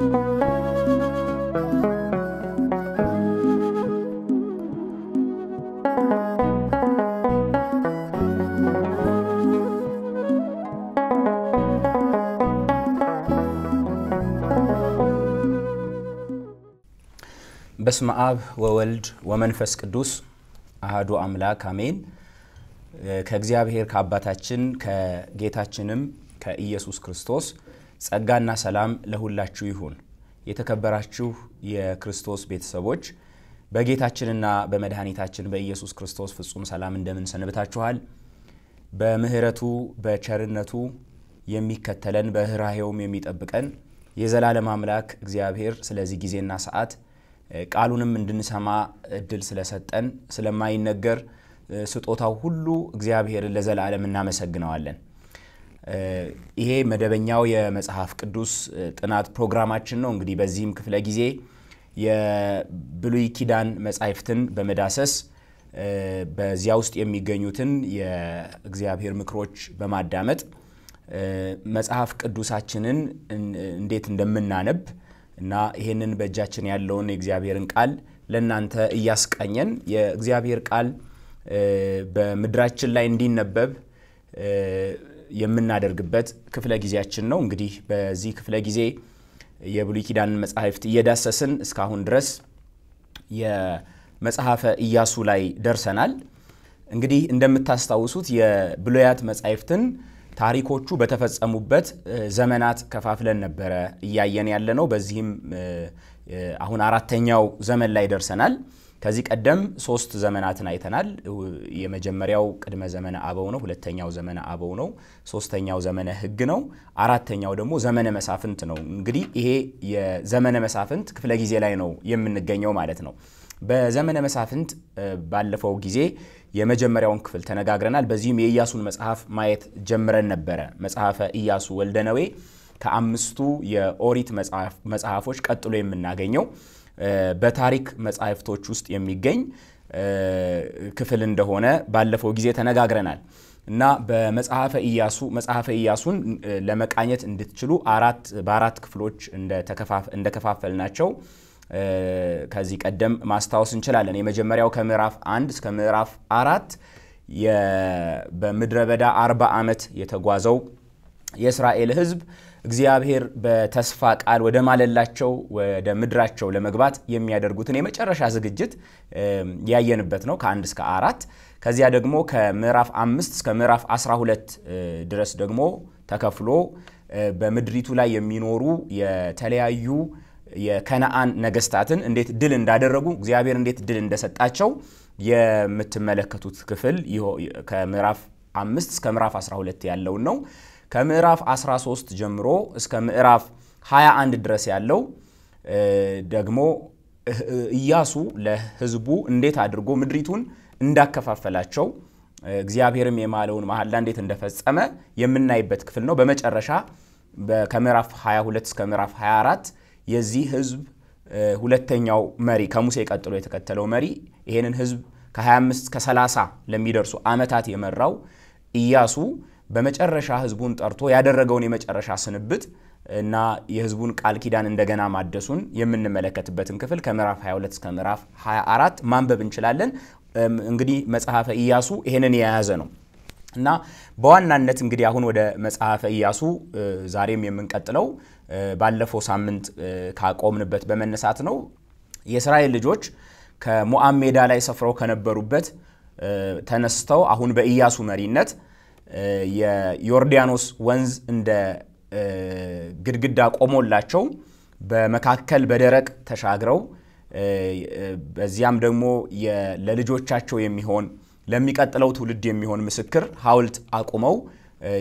በስመ አብ ወወልድ ወመንፈስ ቅዱስ አህዱ አምላክ አሜን። ከእግዚአብሔር ከአባታችን ከጌታችንም ከኢየሱስ ክርስቶስ ጸጋና ሰላም ለሁላችሁ ይሁን። የተከበራችሁ የክርስቶስ ቤተሰቦች በጌታችንና በመድኃኒታችን በኢየሱስ ክርስቶስ ፍጹም ሰላም እንደምን ሰንብታችኋል? በምህረቱ በቸርነቱ የሚከተለን በህራሄውም የሚጠብቀን የዘላለም አምላክ እግዚአብሔር ስለዚህ ጊዜና ሰዓት ቃሉንም እንድንሰማ እድል ስለሰጠን ስለማይነገር ስጦታው ሁሉ እግዚአብሔርን ለዘላለም እናመሰግነዋለን። ይሄ መደበኛው የመጽሐፍ ቅዱስ ጥናት ፕሮግራማችን ነው። እንግዲህ በዚህም ክፍለ ጊዜ የብሉይ ኪዳን መጻሕፍትን በመዳሰስ በዚያ ውስጥ የሚገኙትን የእግዚአብሔር ምክሮች በማዳመጥ መጽሐፍ ቅዱሳችንን እንዴት እንደምናነብ እና ይህንን በእጃችን ያለውን የእግዚአብሔርን ቃል ለእናንተ እያስቀኘን የእግዚአብሔር ቃል በምድራችን ላይ እንዲነበብ የምናደርግበት ክፍለ ጊዜያችን ነው። እንግዲህ በዚህ ክፍለ ጊዜ የብሉይ ኪዳን መጻሕፍት እየዳሰስን እስካሁን ድረስ የመጽሐፈ ኢያሱ ላይ ደርሰናል። እንግዲህ እንደምታስታውሱት የብሉያት መጻሕፍትን ታሪኮቹ በተፈጸሙበት ዘመናት ከፋፍለን ነበረ እያየን ያለ ነው። በዚህም አሁን አራተኛው ዘመን ላይ ደርሰናል። ከዚህ ቀደም ሶስት ዘመናትን አይተናል። የመጀመሪያው ቅድመ ዘመነ አበው ነው። ሁለተኛው ዘመነ አበው ነው። ሶስተኛው ዘመነ ሕግ ነው። አራተኛው ደግሞ ዘመነ መሳፍንት ነው። እንግዲህ ይሄ የዘመነ መሳፍንት ክፍለ ጊዜ ላይ ነው የምንገኘው ማለት ነው። በዘመነ መሳፍንት ባለፈው ጊዜ የመጀመሪያውን ክፍል ተነጋግረናል። በዚህም የኢያሱን መጽሐፍ ማየት ጀምረን ነበረ። መጽሐፈ ኢያሱ ወልደነዌ ከአምስቱ የኦሪት መጽሐፎች ቀጥሎ የምናገኘው በታሪክ መጻሕፍቶች ውስጥ የሚገኝ ክፍል እንደሆነ ባለፈው ጊዜ ተነጋግረናል እና በመጽሐፈ ኢያሱ መጽሐፈ ኢያሱን ለመቃኘት እንድትችሉ አራት በአራት ክፍሎች እንደከፋፈል ናቸው ከዚህ ቀደም ማስታወስ እንችላለን። የመጀመሪያው ከምዕራፍ አንድ እስከ ምዕራፍ አራት በምድረ በዳ አርባ ዓመት የተጓዘው የእስራኤል ሕዝብ እግዚአብሔር በተስፋ ቃል ወደ ማለላቸው ወደ ምድራቸው ለመግባት የሚያደርጉትን የመጨረሻ ዝግጅት ያየንበት ነው ከአንድ እስከ አራት ከዚያ ደግሞ ከምዕራፍ አምስት እስከ ምዕራፍ 12 ድረስ ደግሞ ተከፍሎ በምድሪቱ ላይ የሚኖሩ የተለያዩ የከነአን ነገስታትን እንዴት ድል እንዳደረጉ እግዚአብሔር እንዴት ድል እንደሰጣቸው የምትመለከቱት ክፍል ከምዕራፍ አምስት እስከ ምዕራፍ 12 ያለውን ነው። ከምዕራፍ 13 ጀምሮ እስከ ምዕራፍ 21 ድረስ ያለው ደግሞ ኢያሱ ለህዝቡ እንዴት አድርጎ ምድሪቱን እንዳከፋፈላቸው እግዚአብሔርም የማለውን መሐላ እንዴት እንደፈጸመ የምናይበት ክፍል ነው። በመጨረሻ ከምዕራፍ 22 እስከ ምዕራፍ 24 የዚህ ህዝብ ሁለተኛው መሪ ከሙሴ ቀጥሎ የተከተለው መሪ ይህንን ህዝብ ከ25 ከ 30 ለሚደርሱ ዓመታት የመራው ኢያሱ በመጨረሻ ህዝቡን ጠርቶ ያደረገውን የመጨረሻ ስንብት እና የህዝቡን ቃል ኪዳን እንደገና ማደሱን የምንመለከትበትን ክፍል ከምዕራፍ 22 እስከ ምዕራፍ 24 ማንበብ እንችላለን። እንግዲህ መጽሐፈ ኢያሱ ይሄንን የያዘ ነው እና በዋናነት እንግዲህ አሁን ወደ መጽሐፈ ኢያሱ ዛሬም የምንቀጥለው ባለፈው ሳምንት ካቆምንበት በመነሳት ነው። የእስራኤል ልጆች ከሞዓብ ሜዳ ላይ ሰፍረው ከነበሩበት ተነስተው አሁን በኢያሱ መሪነት የዮርዳኖስ ወንዝ እንደ ግድግዳ ቆሞላቸው በመካከል በደረቅ ተሻግረው በዚያም ደግሞ ለልጆቻቸው የሚሆን ለሚቀጥለው ትውልድ የሚሆን ምስክር ሐውልት አቁመው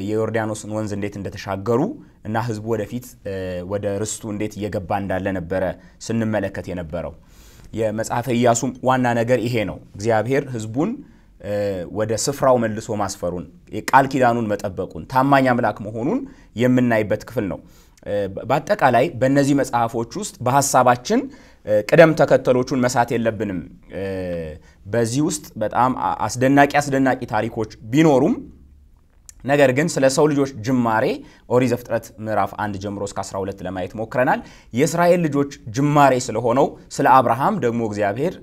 የዮርዳኖስን ወንዝ እንዴት እንደተሻገሩ እና ህዝቡ ወደፊት ወደ ርስቱ እንዴት እየገባ እንዳለ ነበረ ስንመለከት የነበረው። የመጽሐፈ ኢያሱም ዋና ነገር ይሄ ነው። እግዚአብሔር ህዝቡን ወደ ስፍራው መልሶ ማስፈሩን ቃል ኪዳኑን መጠበቁን ታማኝ አምላክ መሆኑን የምናይበት ክፍል ነው። በአጠቃላይ በእነዚህ መጽሐፎች ውስጥ በሀሳባችን ቅደም ተከተሎቹን መሳት የለብንም። በዚህ ውስጥ በጣም አስደናቂ አስደናቂ ታሪኮች ቢኖሩም ነገር ግን ስለ ሰው ልጆች ጅማሬ ኦሪት ዘፍጥረት ምዕራፍ 1 ጀምሮ እስከ 12 ለማየት ሞክረናል። የእስራኤል ልጆች ጅማሬ ስለሆነው ስለ አብርሃም ደግሞ እግዚአብሔር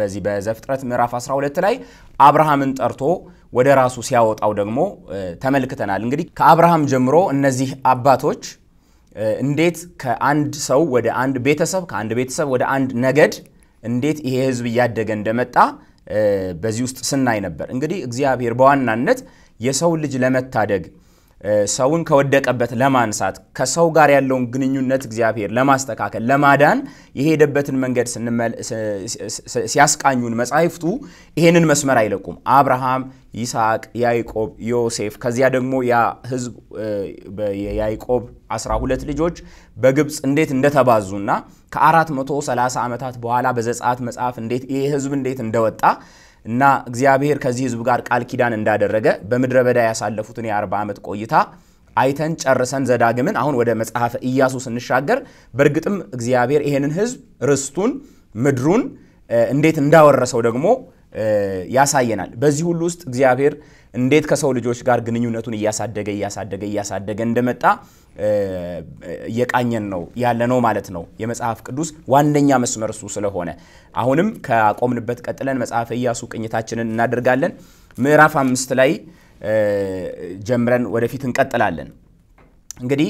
በዚህ በዘፍጥረት ምዕራፍ 12 ላይ አብርሃምን ጠርቶ ወደ ራሱ ሲያወጣው ደግሞ ተመልክተናል። እንግዲህ ከአብርሃም ጀምሮ እነዚህ አባቶች እንዴት ከአንድ ሰው ወደ አንድ ቤተሰብ ከአንድ ቤተሰብ ወደ አንድ ነገድ እንዴት ይሄ ህዝብ እያደገ እንደመጣ በዚህ ውስጥ ስናይ ነበር። እንግዲህ እግዚአብሔር በዋናነት የሰው ልጅ ለመታደግ ሰውን ከወደቀበት ለማንሳት ከሰው ጋር ያለውን ግንኙነት እግዚአብሔር ለማስተካከል ለማዳን የሄደበትን መንገድ ሲያስቃኙን መጻሕፍቱ ይሄንን መስመር አይለቁም። አብርሃም፣ ይስሐቅ፣ ያዕቆብ፣ ዮሴፍ ከዚያ ደግሞ ያ ህዝብ የያዕቆብ 12 ልጆች በግብፅ እንዴት እንደተባዙና ከ430 ዓመታት በኋላ በዘጸአት መጽሐፍ እንዴት ህዝብ እንዴት እንደወጣ እና እግዚአብሔር ከዚህ ህዝብ ጋር ቃል ኪዳን እንዳደረገ በምድረ በዳ ያሳለፉትን የ40 ዓመት ቆይታ አይተን ጨርሰን ዘዳግምን አሁን ወደ መጽሐፈ ኢያሱ ስንሻገር በእርግጥም እግዚአብሔር ይሄንን ህዝብ ርስቱን፣ ምድሩን እንዴት እንዳወረሰው ደግሞ ያሳየናል። በዚህ ሁሉ ውስጥ እግዚአብሔር እንዴት ከሰው ልጆች ጋር ግንኙነቱን እያሳደገ እያሳደገ እያሳደገ እንደመጣ እየቃኘን ነው ያለ ነው ማለት ነው። የመጽሐፍ ቅዱስ ዋነኛ መስመር እሱ ስለሆነ አሁንም ከቆምንበት ቀጥለን መጽሐፈ ኢያሱ ቅኝታችንን እናደርጋለን። ምዕራፍ አምስት ላይ ጀምረን ወደፊት እንቀጥላለን። እንግዲህ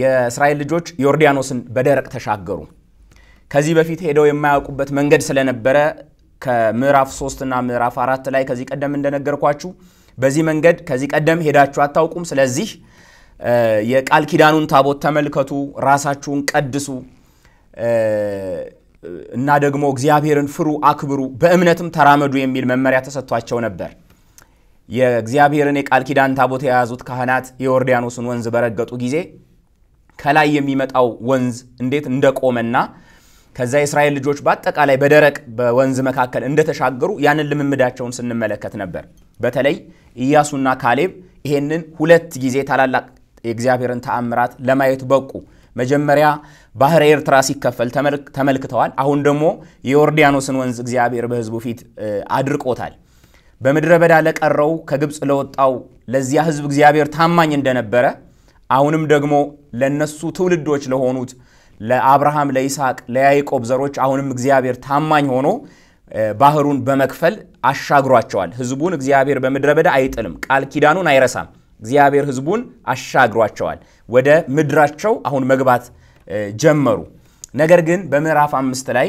የእስራኤል ልጆች ዮርዳኖስን በደረቅ ተሻገሩ። ከዚህ በፊት ሄደው የማያውቁበት መንገድ ስለነበረ ከምዕራፍ 3 እና ምዕራፍ አራት ላይ ከዚህ ቀደም እንደነገርኳችሁ በዚህ መንገድ ከዚህ ቀደም ሄዳችሁ አታውቁም፣ ስለዚህ የቃል ኪዳኑን ታቦት ተመልከቱ፣ ራሳችሁን ቀድሱ እና ደግሞ እግዚአብሔርን ፍሩ፣ አክብሩ፣ በእምነትም ተራመዱ የሚል መመሪያ ተሰጥቷቸው ነበር። የእግዚአብሔርን የቃል ኪዳን ታቦት የያዙት ካህናት የዮርዳኖስን ወንዝ በረገጡ ጊዜ ከላይ የሚመጣው ወንዝ እንዴት እንደቆመና ከዛ የእስራኤል ልጆች በአጠቃላይ በደረቅ በወንዝ መካከል እንደተሻገሩ ያንን ልምምዳቸውን ስንመለከት ነበር። በተለይ ኢያሱና ካሌብ ይሄንን ሁለት ጊዜ ታላላቅ የእግዚአብሔርን ተአምራት ለማየት በቁ። መጀመሪያ ባህረ ኤርትራ ሲከፈል ተመልክተዋል። አሁን ደግሞ የዮርዳኖስን ወንዝ እግዚአብሔር በሕዝቡ ፊት አድርቆታል። በምድረ በዳ ለቀረው ከግብፅ ለወጣው ለዚያ ሕዝብ እግዚአብሔር ታማኝ እንደነበረ አሁንም ደግሞ ለነሱ ትውልዶች ለሆኑት ለአብርሃም፣ ለይስሐቅ፣ ለያይቆብ ዘሮች አሁንም እግዚአብሔር ታማኝ ሆኖ ባህሩን በመክፈል አሻግሯቸዋል። ሕዝቡን እግዚአብሔር በምድረ በዳ አይጥልም፣ ቃል ኪዳኑን አይረሳም። እግዚአብሔር ህዝቡን አሻግሯቸዋል። ወደ ምድራቸው አሁን መግባት ጀመሩ። ነገር ግን በምዕራፍ አምስት ላይ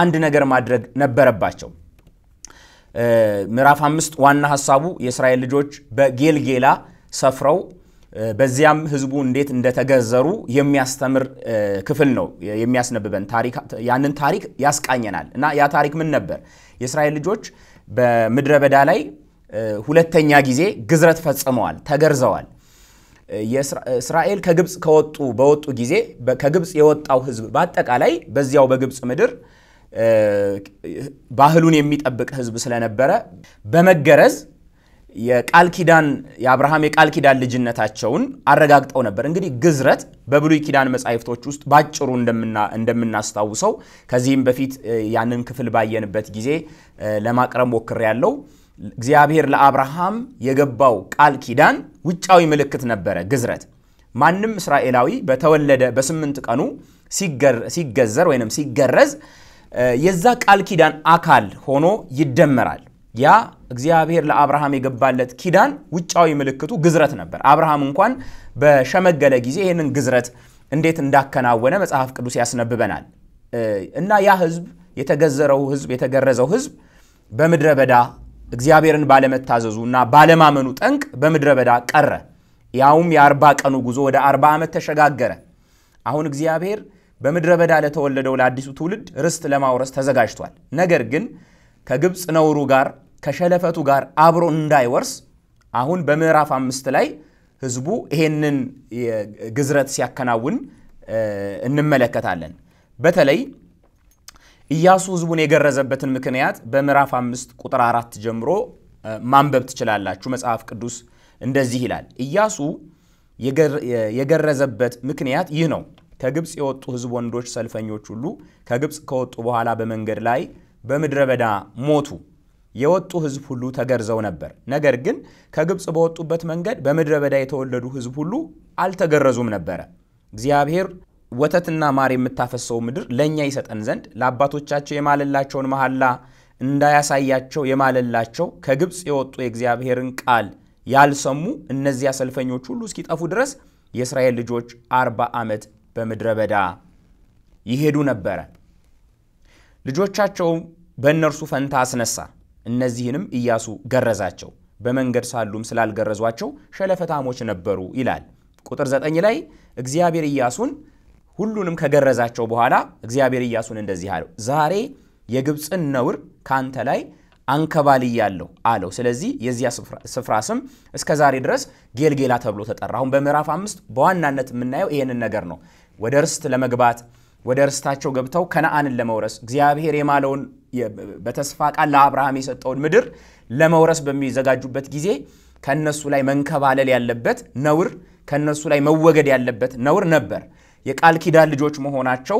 አንድ ነገር ማድረግ ነበረባቸው። ምዕራፍ አምስት ዋና ሀሳቡ የእስራኤል ልጆች በጌልጌላ ሰፍረው በዚያም ህዝቡ እንዴት እንደተገዘሩ የሚያስተምር ክፍል ነው የሚያስነብበን። ያንን ታሪክ ያስቃኘናል እና ያ ታሪክ ምን ነበር? የእስራኤል ልጆች በምድረ በዳ ላይ ሁለተኛ ጊዜ ግዝረት ፈጽመዋል፣ ተገርዘዋል። እስራኤል ከግብፅ ከወጡ በወጡ ጊዜ ከግብፅ የወጣው ህዝብ በአጠቃላይ በዚያው በግብፅ ምድር ባህሉን የሚጠብቅ ህዝብ ስለነበረ በመገረዝ የቃል ኪዳን የአብርሃም የቃል ኪዳን ልጅነታቸውን አረጋግጠው ነበር። እንግዲህ ግዝረት በብሉይ ኪዳን መጻሕፍቶች ውስጥ ባጭሩ እንደምናስታውሰው ከዚህም በፊት ያንን ክፍል ባየንበት ጊዜ ለማቅረብ ሞክሬ ያለው እግዚአብሔር ለአብርሃም የገባው ቃል ኪዳን ውጫዊ ምልክት ነበረ ግዝረት። ማንም እስራኤላዊ በተወለደ በስምንት ቀኑ ሲገዘር ወይም ሲገረዝ የዛ ቃል ኪዳን አካል ሆኖ ይደመራል። ያ እግዚአብሔር ለአብርሃም የገባለት ኪዳን ውጫዊ ምልክቱ ግዝረት ነበር። አብርሃም እንኳን በሸመገለ ጊዜ ይህንን ግዝረት እንዴት እንዳከናወነ መጽሐፍ ቅዱስ ያስነብበናል። እና ያ ህዝብ የተገዘረው ህዝብ የተገረዘው ህዝብ በምድረ በዳ እግዚአብሔርን ባለመታዘዙና ባለማመኑ ጠንቅ በምድረ በዳ ቀረ። ያውም የአርባ ቀኑ ጉዞ ወደ አርባ ዓመት ተሸጋገረ። አሁን እግዚአብሔር በምድረ በዳ ለተወለደው ለአዲሱ ትውልድ ርስት ለማውረስ ተዘጋጅቷል። ነገር ግን ከግብፅ ነውሩ ጋር ከሸለፈቱ ጋር አብሮ እንዳይወርስ አሁን በምዕራፍ አምስት ላይ ህዝቡ ይሄንን ግዝረት ሲያከናውን እንመለከታለን። በተለይ ኢያሱ ህዝቡን የገረዘበትን ምክንያት በምዕራፍ አምስት ቁጥር አራት ጀምሮ ማንበብ ትችላላችሁ። መጽሐፍ ቅዱስ እንደዚህ ይላል። ኢያሱ የገረዘበት ምክንያት ይህ ነው። ከግብፅ የወጡ ህዝብ ወንዶች ሰልፈኞች ሁሉ ከግብፅ ከወጡ በኋላ በመንገድ ላይ በምድረ በዳ ሞቱ። የወጡ ህዝብ ሁሉ ተገርዘው ነበር። ነገር ግን ከግብፅ በወጡበት መንገድ በምድረ በዳ የተወለዱ ህዝብ ሁሉ አልተገረዙም ነበረ። እግዚአብሔር ወተትና ማር የምታፈሰው ምድር ለእኛ ይሰጠን ዘንድ ለአባቶቻቸው የማለላቸውን መሐላ እንዳያሳያቸው የማለላቸው ከግብፅ የወጡ የእግዚአብሔርን ቃል ያልሰሙ እነዚያ ሰልፈኞች ሁሉ እስኪጠፉ ድረስ የእስራኤል ልጆች አርባ ዓመት በምድረ በዳ ይሄዱ ነበረ። ልጆቻቸው በእነርሱ ፈንታ አስነሳ። እነዚህንም ኢያሱ ገረዛቸው። በመንገድ ሳሉም ስላልገረዟቸው ሸለፈታሞች ነበሩ ይላል። ቁጥር 9 ላይ እግዚአብሔር ኢያሱን ሁሉንም ከገረዛቸው በኋላ እግዚአብሔር ኢያሱን እንደዚህ አለው፣ ዛሬ የግብፅን ነውር ካንተ ላይ አንከባልያለሁ አለው። ስለዚህ የዚያ ስፍራ ስም እስከ ዛሬ ድረስ ጌልጌላ ተብሎ ተጠራ። አሁን በምዕራፍ አምስት በዋናነት የምናየው ይህንን ነገር ነው። ወደ ርስት ለመግባት ወደ ርስታቸው ገብተው ከነአንን ለመውረስ እግዚአብሔር የማለውን በተስፋ ቃል ለአብርሃም የሰጠውን ምድር ለመውረስ በሚዘጋጁበት ጊዜ ከነሱ ላይ መንከባለል ያለበት ነውር፣ ከነሱ ላይ መወገድ ያለበት ነውር ነበር። የቃል ኪዳን ልጆች መሆናቸው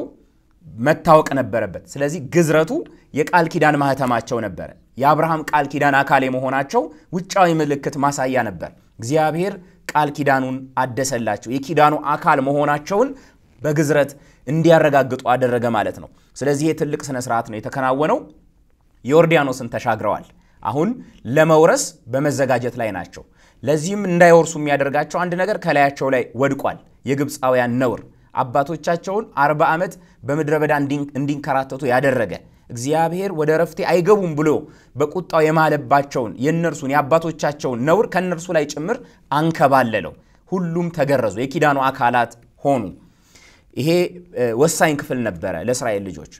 መታወቅ ነበረበት። ስለዚህ ግዝረቱ የቃል ኪዳን ማህተማቸው ነበረ። የአብርሃም ቃል ኪዳን አካል የመሆናቸው ውጫዊ ምልክት ማሳያ ነበር። እግዚአብሔር ቃል ኪዳኑን አደሰላቸው። የኪዳኑ አካል መሆናቸውን በግዝረት እንዲያረጋግጡ አደረገ ማለት ነው። ስለዚህ የትልቅ ስነ ስርዓት ነው የተከናወነው። ዮርዳኖስን ተሻግረዋል። አሁን ለመውረስ በመዘጋጀት ላይ ናቸው። ለዚህም እንዳይወርሱ የሚያደርጋቸው አንድ ነገር ከላያቸው ላይ ወድቋል፣ የግብፃውያን ነውር። አባቶቻቸውን አርባ ዓመት በምድረ በዳ እንዲንከራተቱ ያደረገ እግዚአብሔር ወደ ረፍቴ አይገቡም ብሎ በቁጣው የማለባቸውን የእነርሱን የአባቶቻቸውን ነውር ከእነርሱ ላይ ጭምር አንከባለለው። ሁሉም ተገረዙ፣ የኪዳኑ አካላት ሆኑ። ይሄ ወሳኝ ክፍል ነበረ ለእስራኤል ልጆች።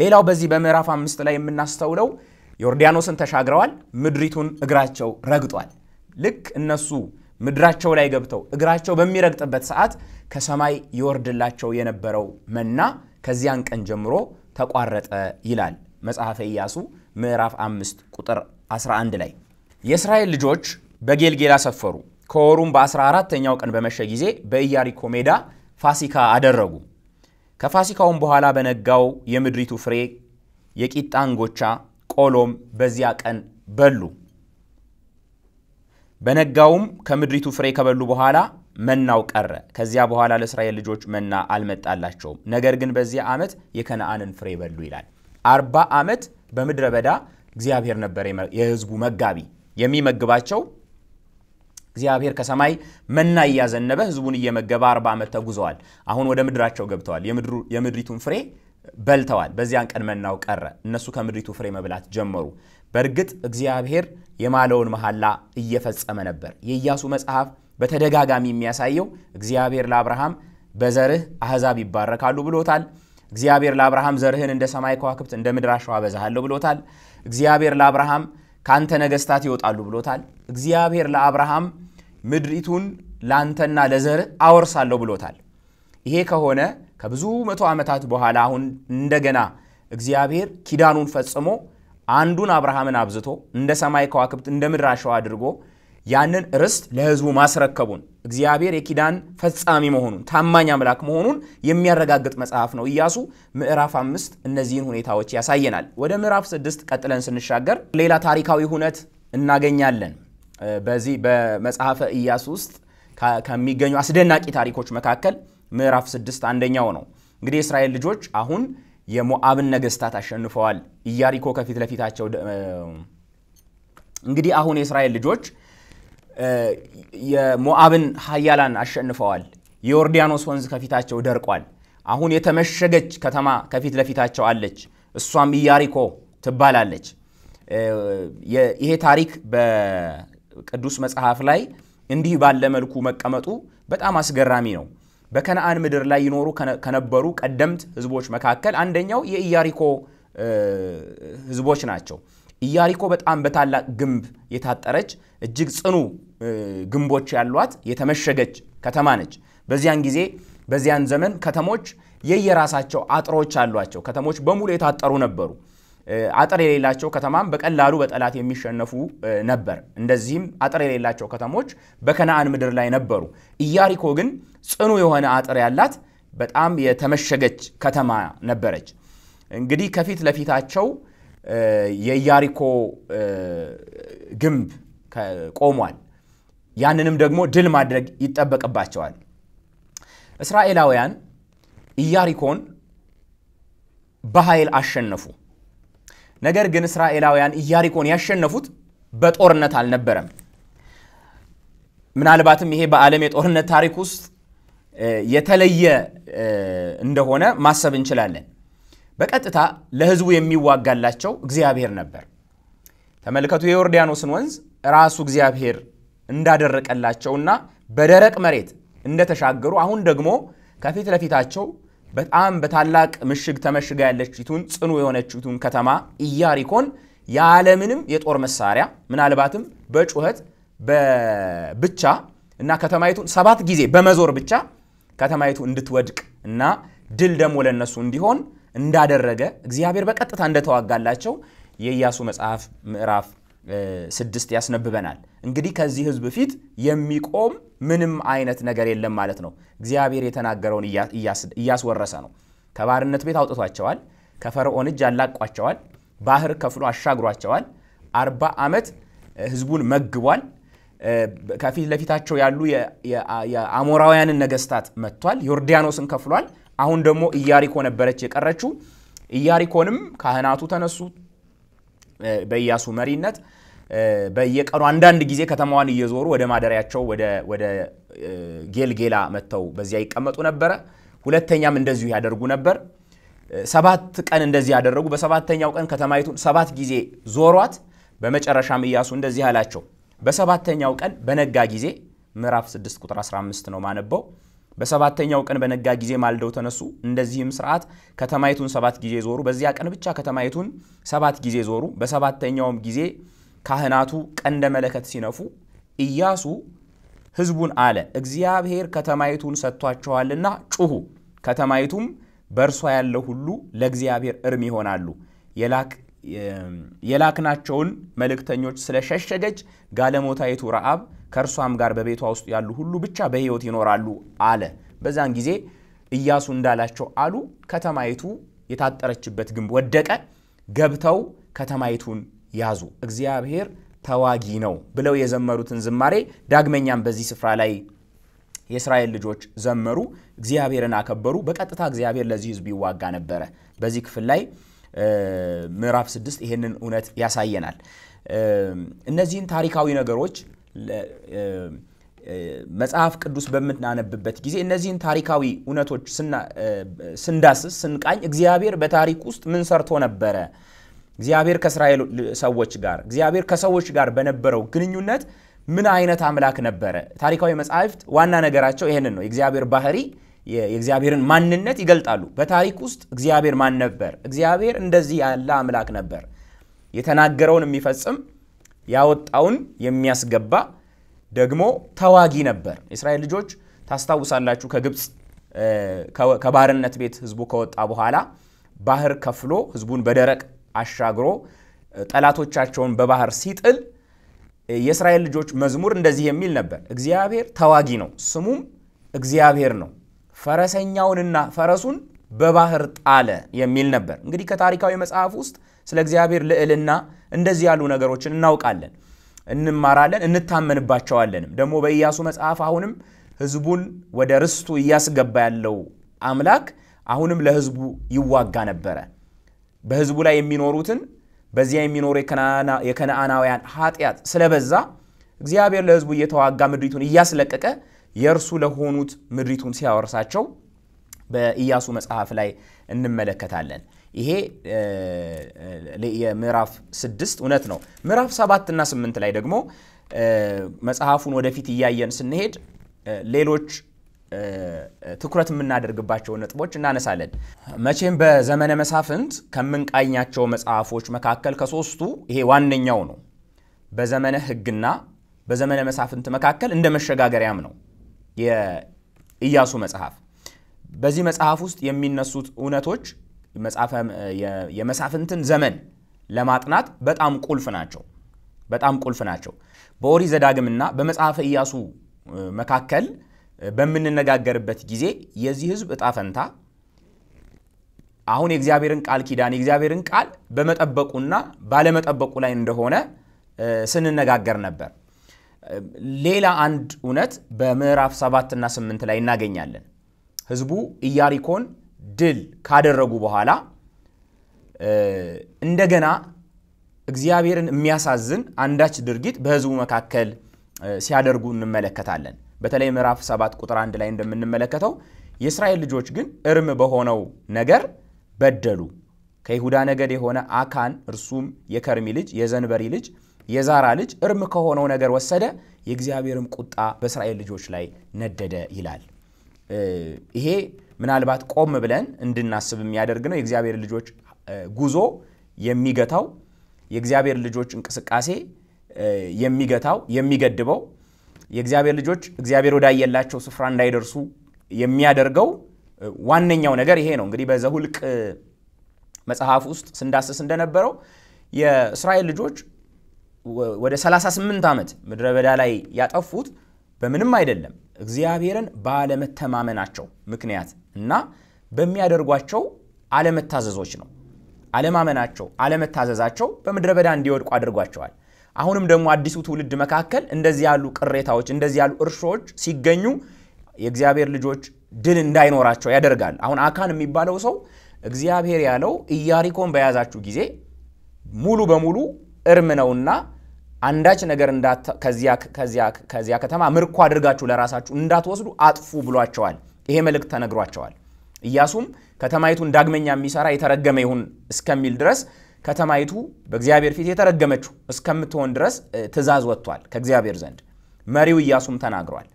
ሌላው በዚህ በምዕራፍ አምስት ላይ የምናስተውለው ዮርዳኖስን ተሻግረዋል፣ ምድሪቱን እግራቸው ረግጧል። ልክ እነሱ ምድራቸው ላይ ገብተው እግራቸው በሚረግጥበት ሰዓት ከሰማይ ይወርድላቸው የነበረው መና ከዚያን ቀን ጀምሮ ተቋረጠ ይላል መጽሐፈ ኢያሱ ምዕራፍ 5 ቁጥር 11 ላይ የእስራኤል ልጆች በጌልጌላ ሰፈሩ። ከወሩም በ14ተኛው ቀን በመሸ ጊዜ በኢያሪኮ ሜዳ ፋሲካ አደረጉ። ከፋሲካውም በኋላ በነጋው የምድሪቱ ፍሬ የቂጣ እንጎቻ ቆሎም በዚያ ቀን በሉ። በነጋውም ከምድሪቱ ፍሬ ከበሉ በኋላ መናው ቀረ። ከዚያ በኋላ ለእስራኤል ልጆች መና አልመጣላቸውም። ነገር ግን በዚያ ዓመት የከነአንን ፍሬ በሉ ይላል። አርባ ዓመት በምድረ በዳ እግዚአብሔር ነበር የህዝቡ መጋቢ የሚመግባቸው። እግዚአብሔር ከሰማይ መና እያዘነበ ህዝቡን እየመገበ አርባ ዓመት ተጉዘዋል። አሁን ወደ ምድራቸው ገብተዋል። የምድሪቱን ፍሬ በልተዋል። በዚያን ቀን መናው ቀረ። እነሱ ከምድሪቱ ፍሬ መብላት ጀመሩ። በእርግጥ እግዚአብሔር የማለውን መሐላ እየፈጸመ ነበር። የኢያሱ መጽሐፍ በተደጋጋሚ የሚያሳየው እግዚአብሔር ለአብርሃም በዘርህ አሕዛብ ይባረካሉ ብሎታል። እግዚአብሔር ለአብርሃም ዘርህን እንደ ሰማይ ከዋክብት እንደ ምድር አሸዋ አበዛሃለሁ ብሎታል። እግዚአብሔር ለአብርሃም ካንተ ነገስታት ይወጣሉ ብሎታል። እግዚአብሔር ለአብርሃም ምድሪቱን ላንተና ለዘርህ አወርሳለሁ ብሎታል። ይሄ ከሆነ ከብዙ መቶ ዓመታት በኋላ አሁን እንደገና እግዚአብሔር ኪዳኑን ፈጽሞ አንዱን አብርሃምን አብዝቶ እንደ ሰማይ ከዋክብት እንደ ምድር አሸዋ አድርጎ ያንን ርስት ለህዝቡ ማስረከቡን እግዚአብሔር የኪዳን ፈጻሚ መሆኑን ታማኝ አምላክ መሆኑን የሚያረጋግጥ መጽሐፍ ነው ኢያሱ ምዕራፍ አምስት እነዚህን ሁኔታዎች ያሳየናል። ወደ ምዕራፍ ስድስት ቀጥለን ስንሻገር ሌላ ታሪካዊ ሁነት እናገኛለን። በዚህ በመጽሐፈ ኢያሱ ውስጥ ከሚገኙ አስደናቂ ታሪኮች መካከል ምዕራፍ ስድስት አንደኛው ነው። እንግዲህ የእስራኤል ልጆች አሁን የሞዓብን ነገስታት አሸንፈዋል። ኢያሪኮ ከፊት ለፊታቸው እንግዲህ አሁን የእስራኤል ልጆች የሞዓብን ሀያላን አሸንፈዋል። የዮርዳኖስ ወንዝ ከፊታቸው ደርቋል። አሁን የተመሸገች ከተማ ከፊት ለፊታቸው አለች። እሷም ኢያሪኮ ትባላለች። ይሄ ታሪክ በቅዱስ መጽሐፍ ላይ እንዲህ ባለ መልኩ መቀመጡ በጣም አስገራሚ ነው። በከነአን ምድር ላይ ይኖሩ ከነበሩ ቀደምት ህዝቦች መካከል አንደኛው የኢያሪኮ ህዝቦች ናቸው። ኢያሪኮ በጣም በታላቅ ግንብ የታጠረች እጅግ ጽኑ ግንቦች ያሏት የተመሸገች ከተማ ነች። በዚያን ጊዜ በዚያን ዘመን ከተሞች የየራሳቸው አጥሮች አሏቸው። ከተሞች በሙሉ የታጠሩ ነበሩ። አጥር የሌላቸው ከተማም በቀላሉ በጠላት የሚሸነፉ ነበር። እንደዚህም አጥር የሌላቸው ከተሞች በከነአን ምድር ላይ ነበሩ። ኢያሪኮ ግን ጽኑ የሆነ አጥር ያላት በጣም የተመሸገች ከተማ ነበረች። እንግዲህ ከፊት ለፊታቸው የኢያሪኮ ግንብ ቆሟል። ያንንም ደግሞ ድል ማድረግ ይጠበቅባቸዋል። እስራኤላውያን ኢያሪኮን በኃይል አሸነፉ። ነገር ግን እስራኤላውያን ኢያሪኮን ያሸነፉት በጦርነት አልነበረም። ምናልባትም ይሄ በዓለም የጦርነት ታሪክ ውስጥ የተለየ እንደሆነ ማሰብ እንችላለን። በቀጥታ ለህዝቡ የሚዋጋላቸው እግዚአብሔር ነበር። ተመልከቱ፣ የዮርዳኖስን ወንዝ ራሱ እግዚአብሔር እንዳደረቀላቸውና በደረቅ መሬት እንደተሻገሩ አሁን ደግሞ ከፊት ለፊታቸው በጣም በታላቅ ምሽግ ተመሽጋ ያለችቱን ጽኑ የሆነችቱን ከተማ ኢያሪኮን ያለምንም የጦር መሳሪያ ምናልባትም በጩኸት ብቻ እና ከተማይቱን ሰባት ጊዜ በመዞር ብቻ ከተማይቱ እንድትወድቅ እና ድል ደግሞ ለነሱ እንዲሆን እንዳደረገ እግዚአብሔር በቀጥታ እንደተዋጋላቸው የኢያሱ መጽሐፍ ምዕራፍ ስድስት ያስነብበናል። እንግዲህ ከዚህ ህዝብ ፊት የሚቆም ምንም አይነት ነገር የለም ማለት ነው። እግዚአብሔር የተናገረውን እያስወረሰ ነው። ከባርነት ቤት አውጥቷቸዋል። ከፈርዖን እጅ አላቋቸዋል። ባህር ከፍሎ አሻግሯቸዋል። አርባ ዓመት ህዝቡን መግቧል። ከፊት ለፊታቸው ያሉ የአሞራውያንን ነገስታት መጥቷል። ዮርዳኖስን ከፍሏል። አሁን ደግሞ ኢያሪኮ ነበረች የቀረችው። ኢያሪኮንም ካህናቱ ተነሱ፣ በኢያሱ መሪነት በየቀኑ አንዳንድ ጊዜ ከተማዋን እየዞሩ ወደ ማደሪያቸው ወደ ጌልጌላ መጥተው በዚያ ይቀመጡ ነበረ። ሁለተኛም እንደዚሁ ያደርጉ ነበር። ሰባት ቀን እንደዚህ ያደረጉ። በሰባተኛው ቀን ከተማይቱን ሰባት ጊዜ ዞሯት። በመጨረሻም ኢያሱ እንደዚህ አላቸው። በሰባተኛው ቀን በነጋ ጊዜ ምዕራፍ 6 ቁጥር 15 ነው ማነበው በሰባተኛው ቀን በነጋ ጊዜ ማልደው ተነሱ። እንደዚህም ስርዓት ከተማይቱን ሰባት ጊዜ ዞሩ። በዚያ ቀን ብቻ ከተማይቱን ሰባት ጊዜ ዞሩ። በሰባተኛውም ጊዜ ካህናቱ ቀንደ መለከት ሲነፉ ኢያሱ ህዝቡን አለ፣ እግዚአብሔር ከተማይቱን ሰጥቷቸዋልና ጩሁ፣ ከተማይቱም በእርሷ ያለው ሁሉ ለእግዚአብሔር እርም ይሆናሉ። የላክ የላክናቸውን መልእክተኞች ስለሸሸገች ጋለሞታይቱ ረአብ ከእርሷም ጋር በቤቷ ውስጥ ያሉ ሁሉ ብቻ በሕይወት ይኖራሉ አለ። በዛን ጊዜ እያሱ እንዳላቸው አሉ። ከተማይቱ የታጠረችበት ግንብ ወደቀ። ገብተው ከተማይቱን ያዙ። እግዚአብሔር ተዋጊ ነው ብለው የዘመሩትን ዝማሬ ዳግመኛም በዚህ ስፍራ ላይ የእስራኤል ልጆች ዘመሩ፣ እግዚአብሔርን አከበሩ። በቀጥታ እግዚአብሔር ለዚህ ሕዝብ ይዋጋ ነበረ። በዚህ ክፍል ላይ ምዕራፍ ስድስት ይሄንን እውነት ያሳየናል። እነዚህን ታሪካዊ ነገሮች መጽሐፍ ቅዱስ በምናነብበት ጊዜ እነዚህን ታሪካዊ እውነቶች ስንዳስስ ስንቃኝ እግዚአብሔር በታሪክ ውስጥ ምን ሰርቶ ነበረ? እግዚአብሔር ከእስራኤል ሰዎች ጋር እግዚአብሔር ከሰዎች ጋር በነበረው ግንኙነት ምን አይነት አምላክ ነበረ? ታሪካዊ መጽሐፍት ዋና ነገራቸው ይህንን ነው። የእግዚአብሔር ባህሪ የእግዚአብሔርን ማንነት ይገልጣሉ። በታሪክ ውስጥ እግዚአብሔር ማን ነበር? እግዚአብሔር እንደዚህ ያለ አምላክ ነበር። የተናገረውን የሚፈጽም ያወጣውን የሚያስገባ ደግሞ ተዋጊ ነበር። እስራኤል ልጆች ታስታውሳላችሁ፣ ከግብፅ ከባርነት ቤት ህዝቡ ከወጣ በኋላ ባህር ከፍሎ ህዝቡን በደረቅ አሻግሮ ጠላቶቻቸውን በባህር ሲጥል የእስራኤል ልጆች መዝሙር እንደዚህ የሚል ነበር፣ እግዚአብሔር ተዋጊ ነው፣ ስሙም እግዚአብሔር ነው። ፈረሰኛውንና ፈረሱን በባህር ጣለ የሚል ነበር። እንግዲህ ከታሪካዊ መጽሐፍ ውስጥ ስለ እግዚአብሔር ልዕልና እንደዚህ ያሉ ነገሮችን እናውቃለን፣ እንማራለን፣ እንታመንባቸዋለንም። ደግሞ በኢያሱ መጽሐፍ አሁንም ህዝቡን ወደ ርስቱ እያስገባ ያለው አምላክ አሁንም ለህዝቡ ይዋጋ ነበረ። በህዝቡ ላይ የሚኖሩትን በዚያ የሚኖሩ የከነአናውያን ኃጢአት ስለበዛ እግዚአብሔር ለህዝቡ እየተዋጋ ምድሪቱን እያስለቀቀ የእርሱ ለሆኑት ምድሪቱን ሲያወርሳቸው በኢያሱ መጽሐፍ ላይ እንመለከታለን። ይሄ የምዕራፍ ስድስት እውነት ነው። ምዕራፍ ሰባት ስምንት ላይ ደግሞ መጽሐፉን ወደፊት እያየን ስንሄድ ሌሎች ትኩረት የምናደርግባቸው ነጥቦች እናነሳለን። መቼም በዘመነ መሳፍንት ከምንቃኛቸው መጽሐፎች መካከል ከሶስቱ ይሄ ዋነኛው ነው። በዘመነ ሕግና በዘመነ መሳፍንት መካከል እንደ መሸጋገሪያም ነው። የኢያሱ መጽሐፍ። በዚህ መጽሐፍ ውስጥ የሚነሱት እውነቶች የመሳፍንትን ዘመን ለማጥናት በጣም ቁልፍ ናቸው። በጣም ቁልፍ ናቸው። በኦሪ ዘዳግምና በመጽሐፈ ኢያሱ መካከል በምንነጋገርበት ጊዜ የዚህ ህዝብ እጣ ፈንታ አሁን የእግዚአብሔርን ቃል ኪዳን የእግዚአብሔርን ቃል በመጠበቁና ባለመጠበቁ ላይ እንደሆነ ስንነጋገር ነበር። ሌላ አንድ እውነት በምዕራፍ 7 እና 8 ላይ እናገኛለን። ህዝቡ ኢያሪኮን ድል ካደረጉ በኋላ እንደገና እግዚአብሔርን የሚያሳዝን አንዳች ድርጊት በህዝቡ መካከል ሲያደርጉ እንመለከታለን። በተለይ ምዕራፍ 7 ቁጥር 1 ላይ እንደምንመለከተው የእስራኤል ልጆች ግን እርም በሆነው ነገር በደሉ። ከይሁዳ ነገድ የሆነ አካን እርሱም የከርሚ ልጅ የዘንበሪ ልጅ የዛራ ልጅ እርም ከሆነው ነገር ወሰደ፣ የእግዚአብሔርም ቁጣ በእስራኤል ልጆች ላይ ነደደ ይላል። ይሄ ምናልባት ቆም ብለን እንድናስብ የሚያደርግ ነው። የእግዚአብሔር ልጆች ጉዞ የሚገታው የእግዚአብሔር ልጆች እንቅስቃሴ የሚገታው የሚገድበው የእግዚአብሔር ልጆች እግዚአብሔር ወዳየላቸው ስፍራ እንዳይደርሱ የሚያደርገው ዋነኛው ነገር ይሄ ነው። እንግዲህ በዘሁልቅ መጽሐፍ ውስጥ ስንዳስስ እንደነበረው የእስራኤል ልጆች ወደ 38 ዓመት ምድረ በዳ ላይ ያጠፉት በምንም አይደለም እግዚአብሔርን ባለመተማመናቸው ምክንያት እና በሚያደርጓቸው አለመታዘዞች ነው። አለማመናቸው፣ አለመታዘዛቸው በምድረ በዳ እንዲወድቁ አድርጓቸዋል። አሁንም ደግሞ አዲሱ ትውልድ መካከል እንደዚህ ያሉ ቅሬታዎች፣ እንደዚህ ያሉ እርሾች ሲገኙ የእግዚአብሔር ልጆች ድል እንዳይኖራቸው ያደርጋል። አሁን አካን የሚባለው ሰው እግዚአብሔር ያለው ኢያሪኮን በያዛችሁ ጊዜ ሙሉ በሙሉ እርም ነውና አንዳች ነገር ከዚያ ከተማ ምርኮ አድርጋችሁ ለራሳችሁ እንዳትወስዱ አጥፉ ብሏቸዋል። ይሄ መልእክት ተነግሯቸዋል። ኢያሱም ከተማይቱን ዳግመኛ የሚሰራ የተረገመ ይሁን እስከሚል ድረስ ከተማይቱ በእግዚአብሔር ፊት የተረገመችው እስከምትሆን ድረስ ትእዛዝ ወጥቷል ከእግዚአብሔር ዘንድ። መሪው ኢያሱም ተናግሯል።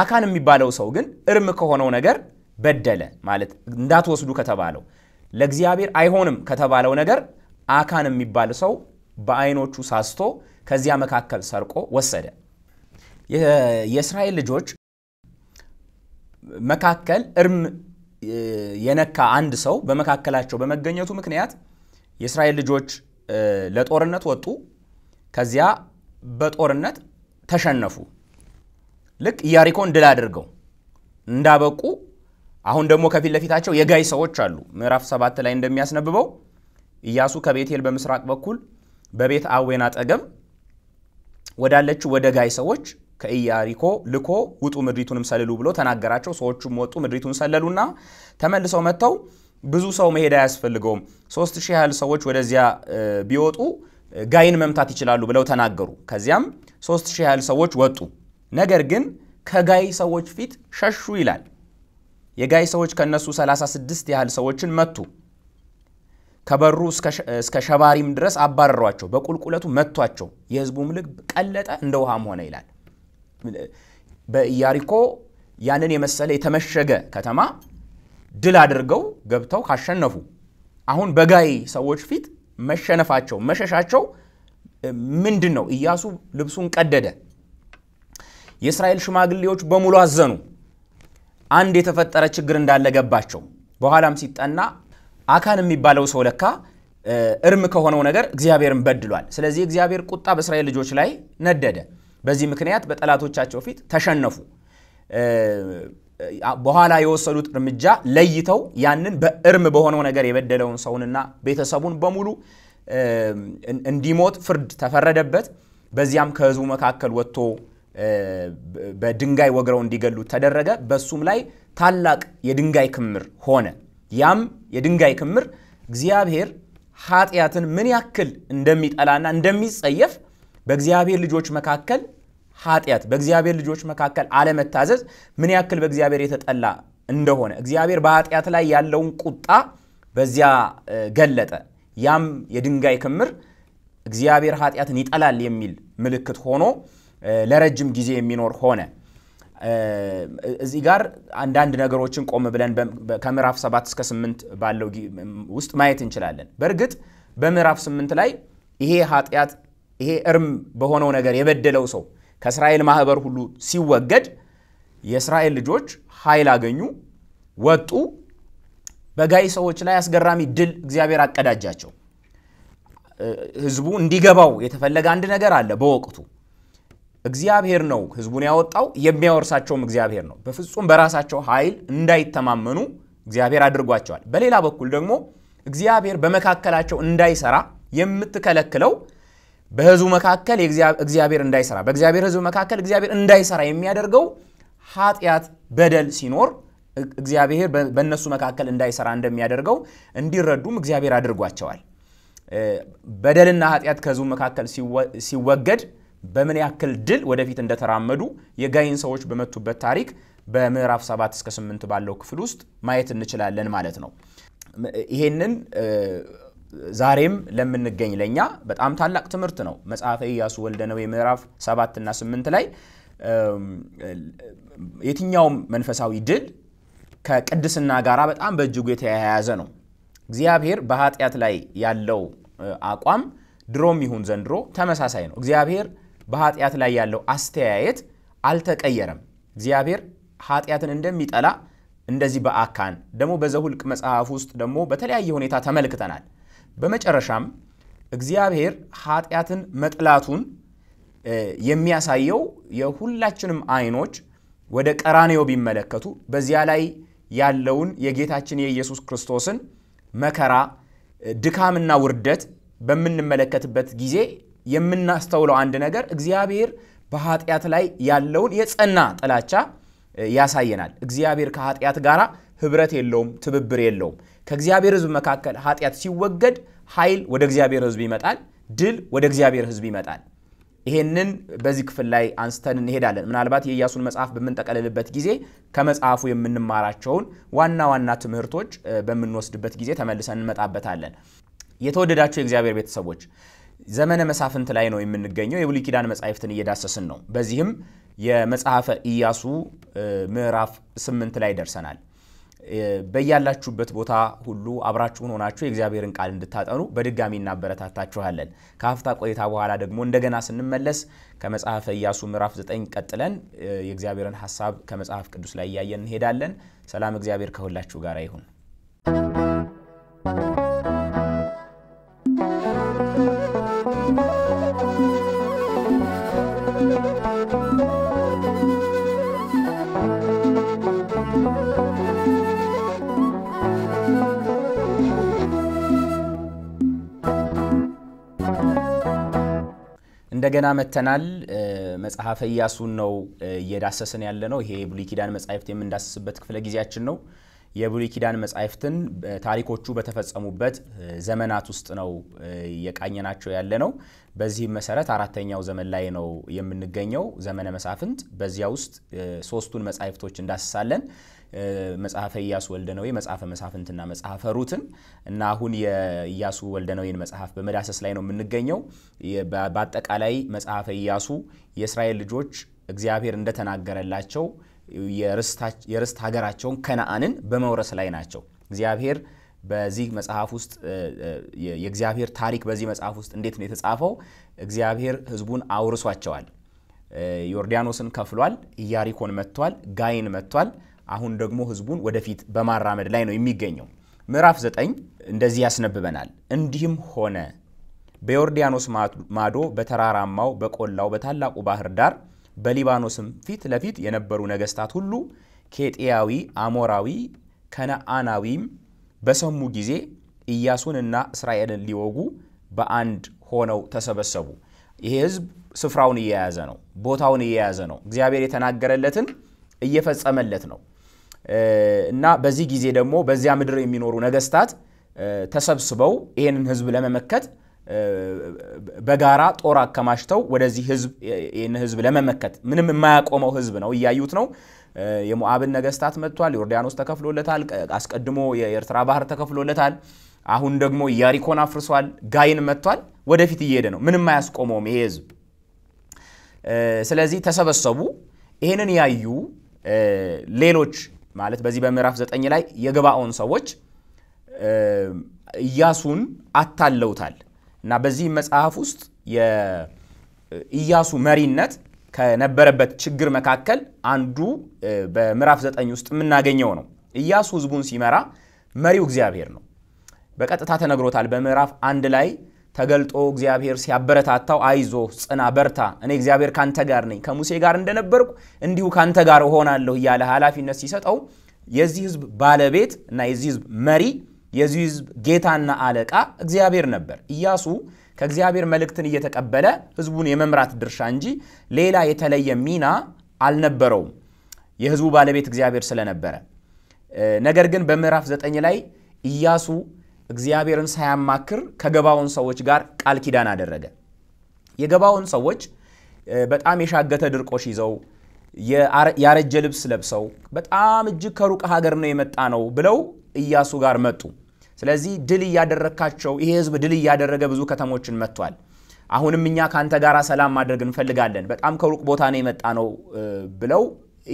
አካን የሚባለው ሰው ግን እርም ከሆነው ነገር በደለ ማለት እንዳትወስዱ ከተባለው ለእግዚአብሔር አይሆንም ከተባለው ነገር አካን የሚባል ሰው በአይኖቹ ሳስቶ ከዚያ መካከል ሰርቆ ወሰደ። የእስራኤል ልጆች መካከል እርም የነካ አንድ ሰው በመካከላቸው በመገኘቱ ምክንያት የእስራኤል ልጆች ለጦርነት ወጡ። ከዚያ በጦርነት ተሸነፉ። ልክ ኢያሪኮን ድል አድርገው እንዳበቁ አሁን ደግሞ ከፊት ለፊታቸው የጋይ ሰዎች አሉ። ምዕራፍ ሰባት ላይ እንደሚያስነብበው ኢያሱ ከቤቴል በምስራቅ በኩል በቤት አዌን አጠገብ ወዳለችው ወደ ጋይ ሰዎች ከኢያሪኮ ልኮ ውጡ ምድሪቱንም ሰልሉ ብሎ ተናገራቸው። ሰዎቹም ወጡ፣ ምድሪቱን ሰለሉና ተመልሰው መጥተው ብዙ ሰው መሄድ አያስፈልገውም፣ ሶስት ሺህ ያህል ሰዎች ወደዚያ ቢወጡ ጋይን መምታት ይችላሉ ብለው ተናገሩ። ከዚያም ሶስት ሺህ ያህል ሰዎች ወጡ። ነገር ግን ከጋይ ሰዎች ፊት ሸሹ ይላል። የጋይ ሰዎች ከነሱ 36 ያህል ሰዎችን መቱ። ከበሩ እስከ ሸባሪም ድረስ አባረሯቸው፣ በቁልቁለቱ መቷቸው። የህዝቡም ልብ ቀለጠ፣ እንደ ውሃም ሆነ ይላል። በኢያሪኮ ያንን የመሰለ የተመሸገ ከተማ ድል አድርገው ገብተው ካሸነፉ አሁን በጋይ ሰዎች ፊት መሸነፋቸው መሸሻቸው ምንድን ነው? ኢያሱ ልብሱን ቀደደ። የእስራኤል ሽማግሌዎች በሙሉ አዘኑ። አንድ የተፈጠረ ችግር እንዳለ ገባቸው። በኋላም ሲጠና አካን የሚባለው ሰው ለካ እርም ከሆነው ነገር እግዚአብሔርን በድሏል። ስለዚህ እግዚአብሔር ቁጣ በእስራኤል ልጆች ላይ ነደደ። በዚህ ምክንያት በጠላቶቻቸው ፊት ተሸነፉ። በኋላ የወሰዱት እርምጃ ለይተው ያንን በእርም በሆነው ነገር የበደለውን ሰውንና ቤተሰቡን በሙሉ እንዲሞት ፍርድ ተፈረደበት። በዚያም ከህዝቡ መካከል ወጥቶ በድንጋይ ወግረው እንዲገሉት ተደረገ። በሱም ላይ ታላቅ የድንጋይ ክምር ሆነ። ያም የድንጋይ ክምር እግዚአብሔር ኃጢአትን ምን ያክል እንደሚጠላና እንደሚጸየፍ በእግዚአብሔር ልጆች መካከል ኃጢአት በእግዚአብሔር ልጆች መካከል አለመታዘዝ ምን ያክል በእግዚአብሔር የተጠላ እንደሆነ እግዚአብሔር በኃጢአት ላይ ያለውን ቁጣ በዚያ ገለጠ። ያም የድንጋይ ክምር እግዚአብሔር ኃጢአትን ይጠላል የሚል ምልክት ሆኖ ለረጅም ጊዜ የሚኖር ሆነ። እዚህ ጋር አንዳንድ ነገሮችን ቆም ብለን ከምዕራፍ 7 እስከ 8 ባለው ውስጥ ማየት እንችላለን። በእርግጥ በምዕራፍ 8 ላይ ይሄ ኃጢአት ይሄ እርም በሆነው ነገር የበደለው ሰው ከእስራኤል ማህበር ሁሉ ሲወገድ የእስራኤል ልጆች ኃይል አገኙ፣ ወጡ። በጋይ ሰዎች ላይ አስገራሚ ድል እግዚአብሔር አቀዳጃቸው። ህዝቡ እንዲገባው የተፈለገ አንድ ነገር አለ በወቅቱ እግዚአብሔር ነው ህዝቡን ያወጣው፣ የሚያወርሳቸውም እግዚአብሔር ነው። በፍጹም በራሳቸው ኃይል እንዳይተማመኑ እግዚአብሔር አድርጓቸዋል። በሌላ በኩል ደግሞ እግዚአብሔር በመካከላቸው እንዳይሰራ የምትከለክለው በህዝቡ መካከል እግዚአብሔር እንዳይሰራ በእግዚአብሔር ህዝብ መካከል እግዚአብሔር እንዳይሰራ የሚያደርገው ኃጢአት፣ በደል ሲኖር እግዚአብሔር በእነሱ መካከል እንዳይሰራ እንደሚያደርገው እንዲረዱም እግዚአብሔር አድርጓቸዋል። በደልና ኃጢአት ከህዝቡ መካከል ሲወገድ በምን ያክል ድል ወደፊት እንደተራመዱ የጋይን ሰዎች በመቱበት ታሪክ በምዕራፍ 7 እስከ 8 ባለው ክፍል ውስጥ ማየት እንችላለን ማለት ነው። ይሄንን ዛሬም ለምንገኝ ለእኛ በጣም ታላቅ ትምህርት ነው። መጽሐፈ ኢያሱ ወልደ ነዌ ምዕራፍ 7 እና 8 ላይ የትኛውም መንፈሳዊ ድል ከቅድስና ጋር በጣም በእጅጉ የተያያዘ ነው። እግዚአብሔር በኃጢአት ላይ ያለው አቋም ድሮም ይሁን ዘንድሮ ተመሳሳይ ነው። እግዚአብሔር በኃጢአት ላይ ያለው አስተያየት አልተቀየረም። እግዚአብሔር ኃጢአትን እንደሚጠላ እንደዚህ በአካን ደግሞ በዘሁልቅ መጽሐፍ ውስጥ ደግሞ በተለያየ ሁኔታ ተመልክተናል። በመጨረሻም እግዚአብሔር ኃጢአትን መጥላቱን የሚያሳየው የሁላችንም አይኖች ወደ ቀራኔዮ ቢመለከቱ በዚያ ላይ ያለውን የጌታችን የኢየሱስ ክርስቶስን መከራ ድካምና ውርደት በምንመለከትበት ጊዜ የምናስተውለው አንድ ነገር እግዚአብሔር በኃጢአት ላይ ያለውን የጸና ጥላቻ ያሳየናል። እግዚአብሔር ከኃጢአት ጋር ህብረት የለውም፣ ትብብር የለውም። ከእግዚአብሔር ህዝብ መካከል ኃጢአት ሲወገድ ኃይል ወደ እግዚአብሔር ህዝብ ይመጣል፣ ድል ወደ እግዚአብሔር ህዝብ ይመጣል። ይሄንን በዚህ ክፍል ላይ አንስተን እንሄዳለን። ምናልባት የኢያሱን መጽሐፍ በምንጠቀልልበት ጊዜ ከመጽሐፉ የምንማራቸውን ዋና ዋና ትምህርቶች በምንወስድበት ጊዜ ተመልሰን እንመጣበታለን። የተወደዳቸው የእግዚአብሔር ቤተሰቦች ዘመነ መሳፍንት ላይ ነው የምንገኘው። የብሉይ ኪዳን መጻሕፍትን እየዳሰስን ነው። በዚህም የመጽሐፈ ኢያሱ ምዕራፍ ስምንት ላይ ደርሰናል። በያላችሁበት ቦታ ሁሉ አብራችሁን ሆናችሁ የእግዚአብሔርን ቃል እንድታጠኑ በድጋሚ እናበረታታችኋለን። ከሀፍታ ቆይታ በኋላ ደግሞ እንደገና ስንመለስ ከመጽሐፈ ኢያሱ ምዕራፍ 9 ቀጥለን የእግዚአብሔርን ሀሳብ ከመጽሐፍ ቅዱስ ላይ እያየን እንሄዳለን። ሰላም፣ እግዚአብሔር ከሁላችሁ ጋር ይሁን። እንደገና መተናል። መጽሐፈ ኢያሱን ነው እየዳሰስን ያለ ነው። ይሄ የብሉይ ኪዳን መጻሕፍት የምንዳስስበት ክፍለ ጊዜያችን ነው። የብሉይ ኪዳን መጻሕፍትን ታሪኮቹ በተፈጸሙበት ዘመናት ውስጥ ነው እየቃኘናቸው ያለ ነው። በዚህም መሰረት አራተኛው ዘመን ላይ ነው የምንገኘው፣ ዘመነ መሳፍንት። በዚያ ውስጥ ሶስቱን መጻሕፍቶች እንዳስሳለን። መጽሐፈ ኢያሱ ወልደነዌ መጽሐፈ መሳፍንትና መጽሐፈ ሩትን እና አሁን የኢያሱ ወልደነዌን መጽሐፍ በመዳሰስ ላይ ነው የምንገኘው። በአጠቃላይ መጽሐፈ ኢያሱ የእስራኤል ልጆች እግዚአብሔር እንደተናገረላቸው የርስት ሀገራቸውን ከነአንን በመውረስ ላይ ናቸው። እግዚአብሔር በዚህ መጽሐፍ ውስጥ የእግዚአብሔር ታሪክ በዚህ መጽሐፍ ውስጥ እንዴት ነው የተጻፈው? እግዚአብሔር ህዝቡን አውርሷቸዋል። ዮርዳኖስን ከፍሏል። ኢያሪኮን መጥቷል። ጋይን መጥቷል። አሁን ደግሞ ህዝቡን ወደፊት በማራመድ ላይ ነው የሚገኘው። ምዕራፍ 9 እንደዚህ ያስነብበናል። እንዲህም ሆነ በዮርዳኖስ ማዶ በተራራማው በቆላው በታላቁ ባህር ዳር በሊባኖስም ፊት ለፊት የነበሩ ነገስታት ሁሉ ኬጢያዊ፣ አሞራዊ፣ ከነአናዊም በሰሙ ጊዜ ኢያሱንና እስራኤልን ሊወጉ በአንድ ሆነው ተሰበሰቡ። ይሄ ህዝብ ስፍራውን እየያዘ ነው፣ ቦታውን እየያዘ ነው። እግዚአብሔር የተናገረለትን እየፈጸመለት ነው። እና በዚህ ጊዜ ደግሞ በዚያ ምድር የሚኖሩ ነገስታት ተሰብስበው ይህንን ህዝብ ለመመከት በጋራ ጦር አከማችተው ወደዚህ ህዝብ ይህን ህዝብ ለመመከት ምንም የማያቆመው ህዝብ ነው፣ እያዩት ነው። የሞአብን ነገስታት መጥቷል። ዮርዳኖስ ተከፍሎለታል። አስቀድሞ የኤርትራ ባህር ተከፍሎለታል። አሁን ደግሞ ያሪኮን አፍርሷል። ጋይን መጥቷል። ወደፊት እየሄደ ነው። ምንም አያስቆመውም ይሄ ህዝብ። ስለዚህ ተሰበሰቡ። ይህንን ያዩ ሌሎች ማለት በዚህ በምዕራፍ ዘጠኝ ላይ የገባኦን ሰዎች እያሱን አታለውታል እና በዚህ መጽሐፍ ውስጥ የኢያሱ መሪነት ከነበረበት ችግር መካከል አንዱ በምዕራፍ ዘጠኝ ውስጥ የምናገኘው ነው። እያሱ ህዝቡን ሲመራ መሪው እግዚአብሔር ነው። በቀጥታ ተነግሮታል። በምዕራፍ አንድ ላይ ተገልጦ እግዚአብሔር ሲያበረታታው አይዞ ጽና፣ በርታ፣ እኔ እግዚአብሔር ካንተ ጋር ነኝ፣ ከሙሴ ጋር እንደነበርኩ እንዲሁ ካንተ ጋር እሆናለሁ እያለ ኃላፊነት ሲሰጠው የዚህ ህዝብ ባለቤት እና የዚህ ህዝብ መሪ የዚህ ህዝብ ጌታና አለቃ እግዚአብሔር ነበር። ኢያሱ ከእግዚአብሔር መልእክትን እየተቀበለ ህዝቡን የመምራት ድርሻ እንጂ ሌላ የተለየ ሚና አልነበረውም፣ የህዝቡ ባለቤት እግዚአብሔር ስለነበረ። ነገር ግን በምዕራፍ ዘጠኝ ላይ ኢያሱ እግዚአብሔርን ሳያማክር ከገባውን ሰዎች ጋር ቃል ኪዳን አደረገ። የገባውን ሰዎች በጣም የሻገተ ድርቆሽ ይዘው ያረጀ ልብስ ለብሰው በጣም እጅግ ከሩቅ ሀገር ነው የመጣ ነው ብለው እያሱ ጋር መጡ። ስለዚህ ድል እያደረግካቸው ይሄ ህዝብ ድል እያደረገ ብዙ ከተሞችን መጥቷል። አሁንም እኛ ከአንተ ጋር ሰላም ማድረግ እንፈልጋለን፣ በጣም ከሩቅ ቦታ ነው የመጣ ነው ብለው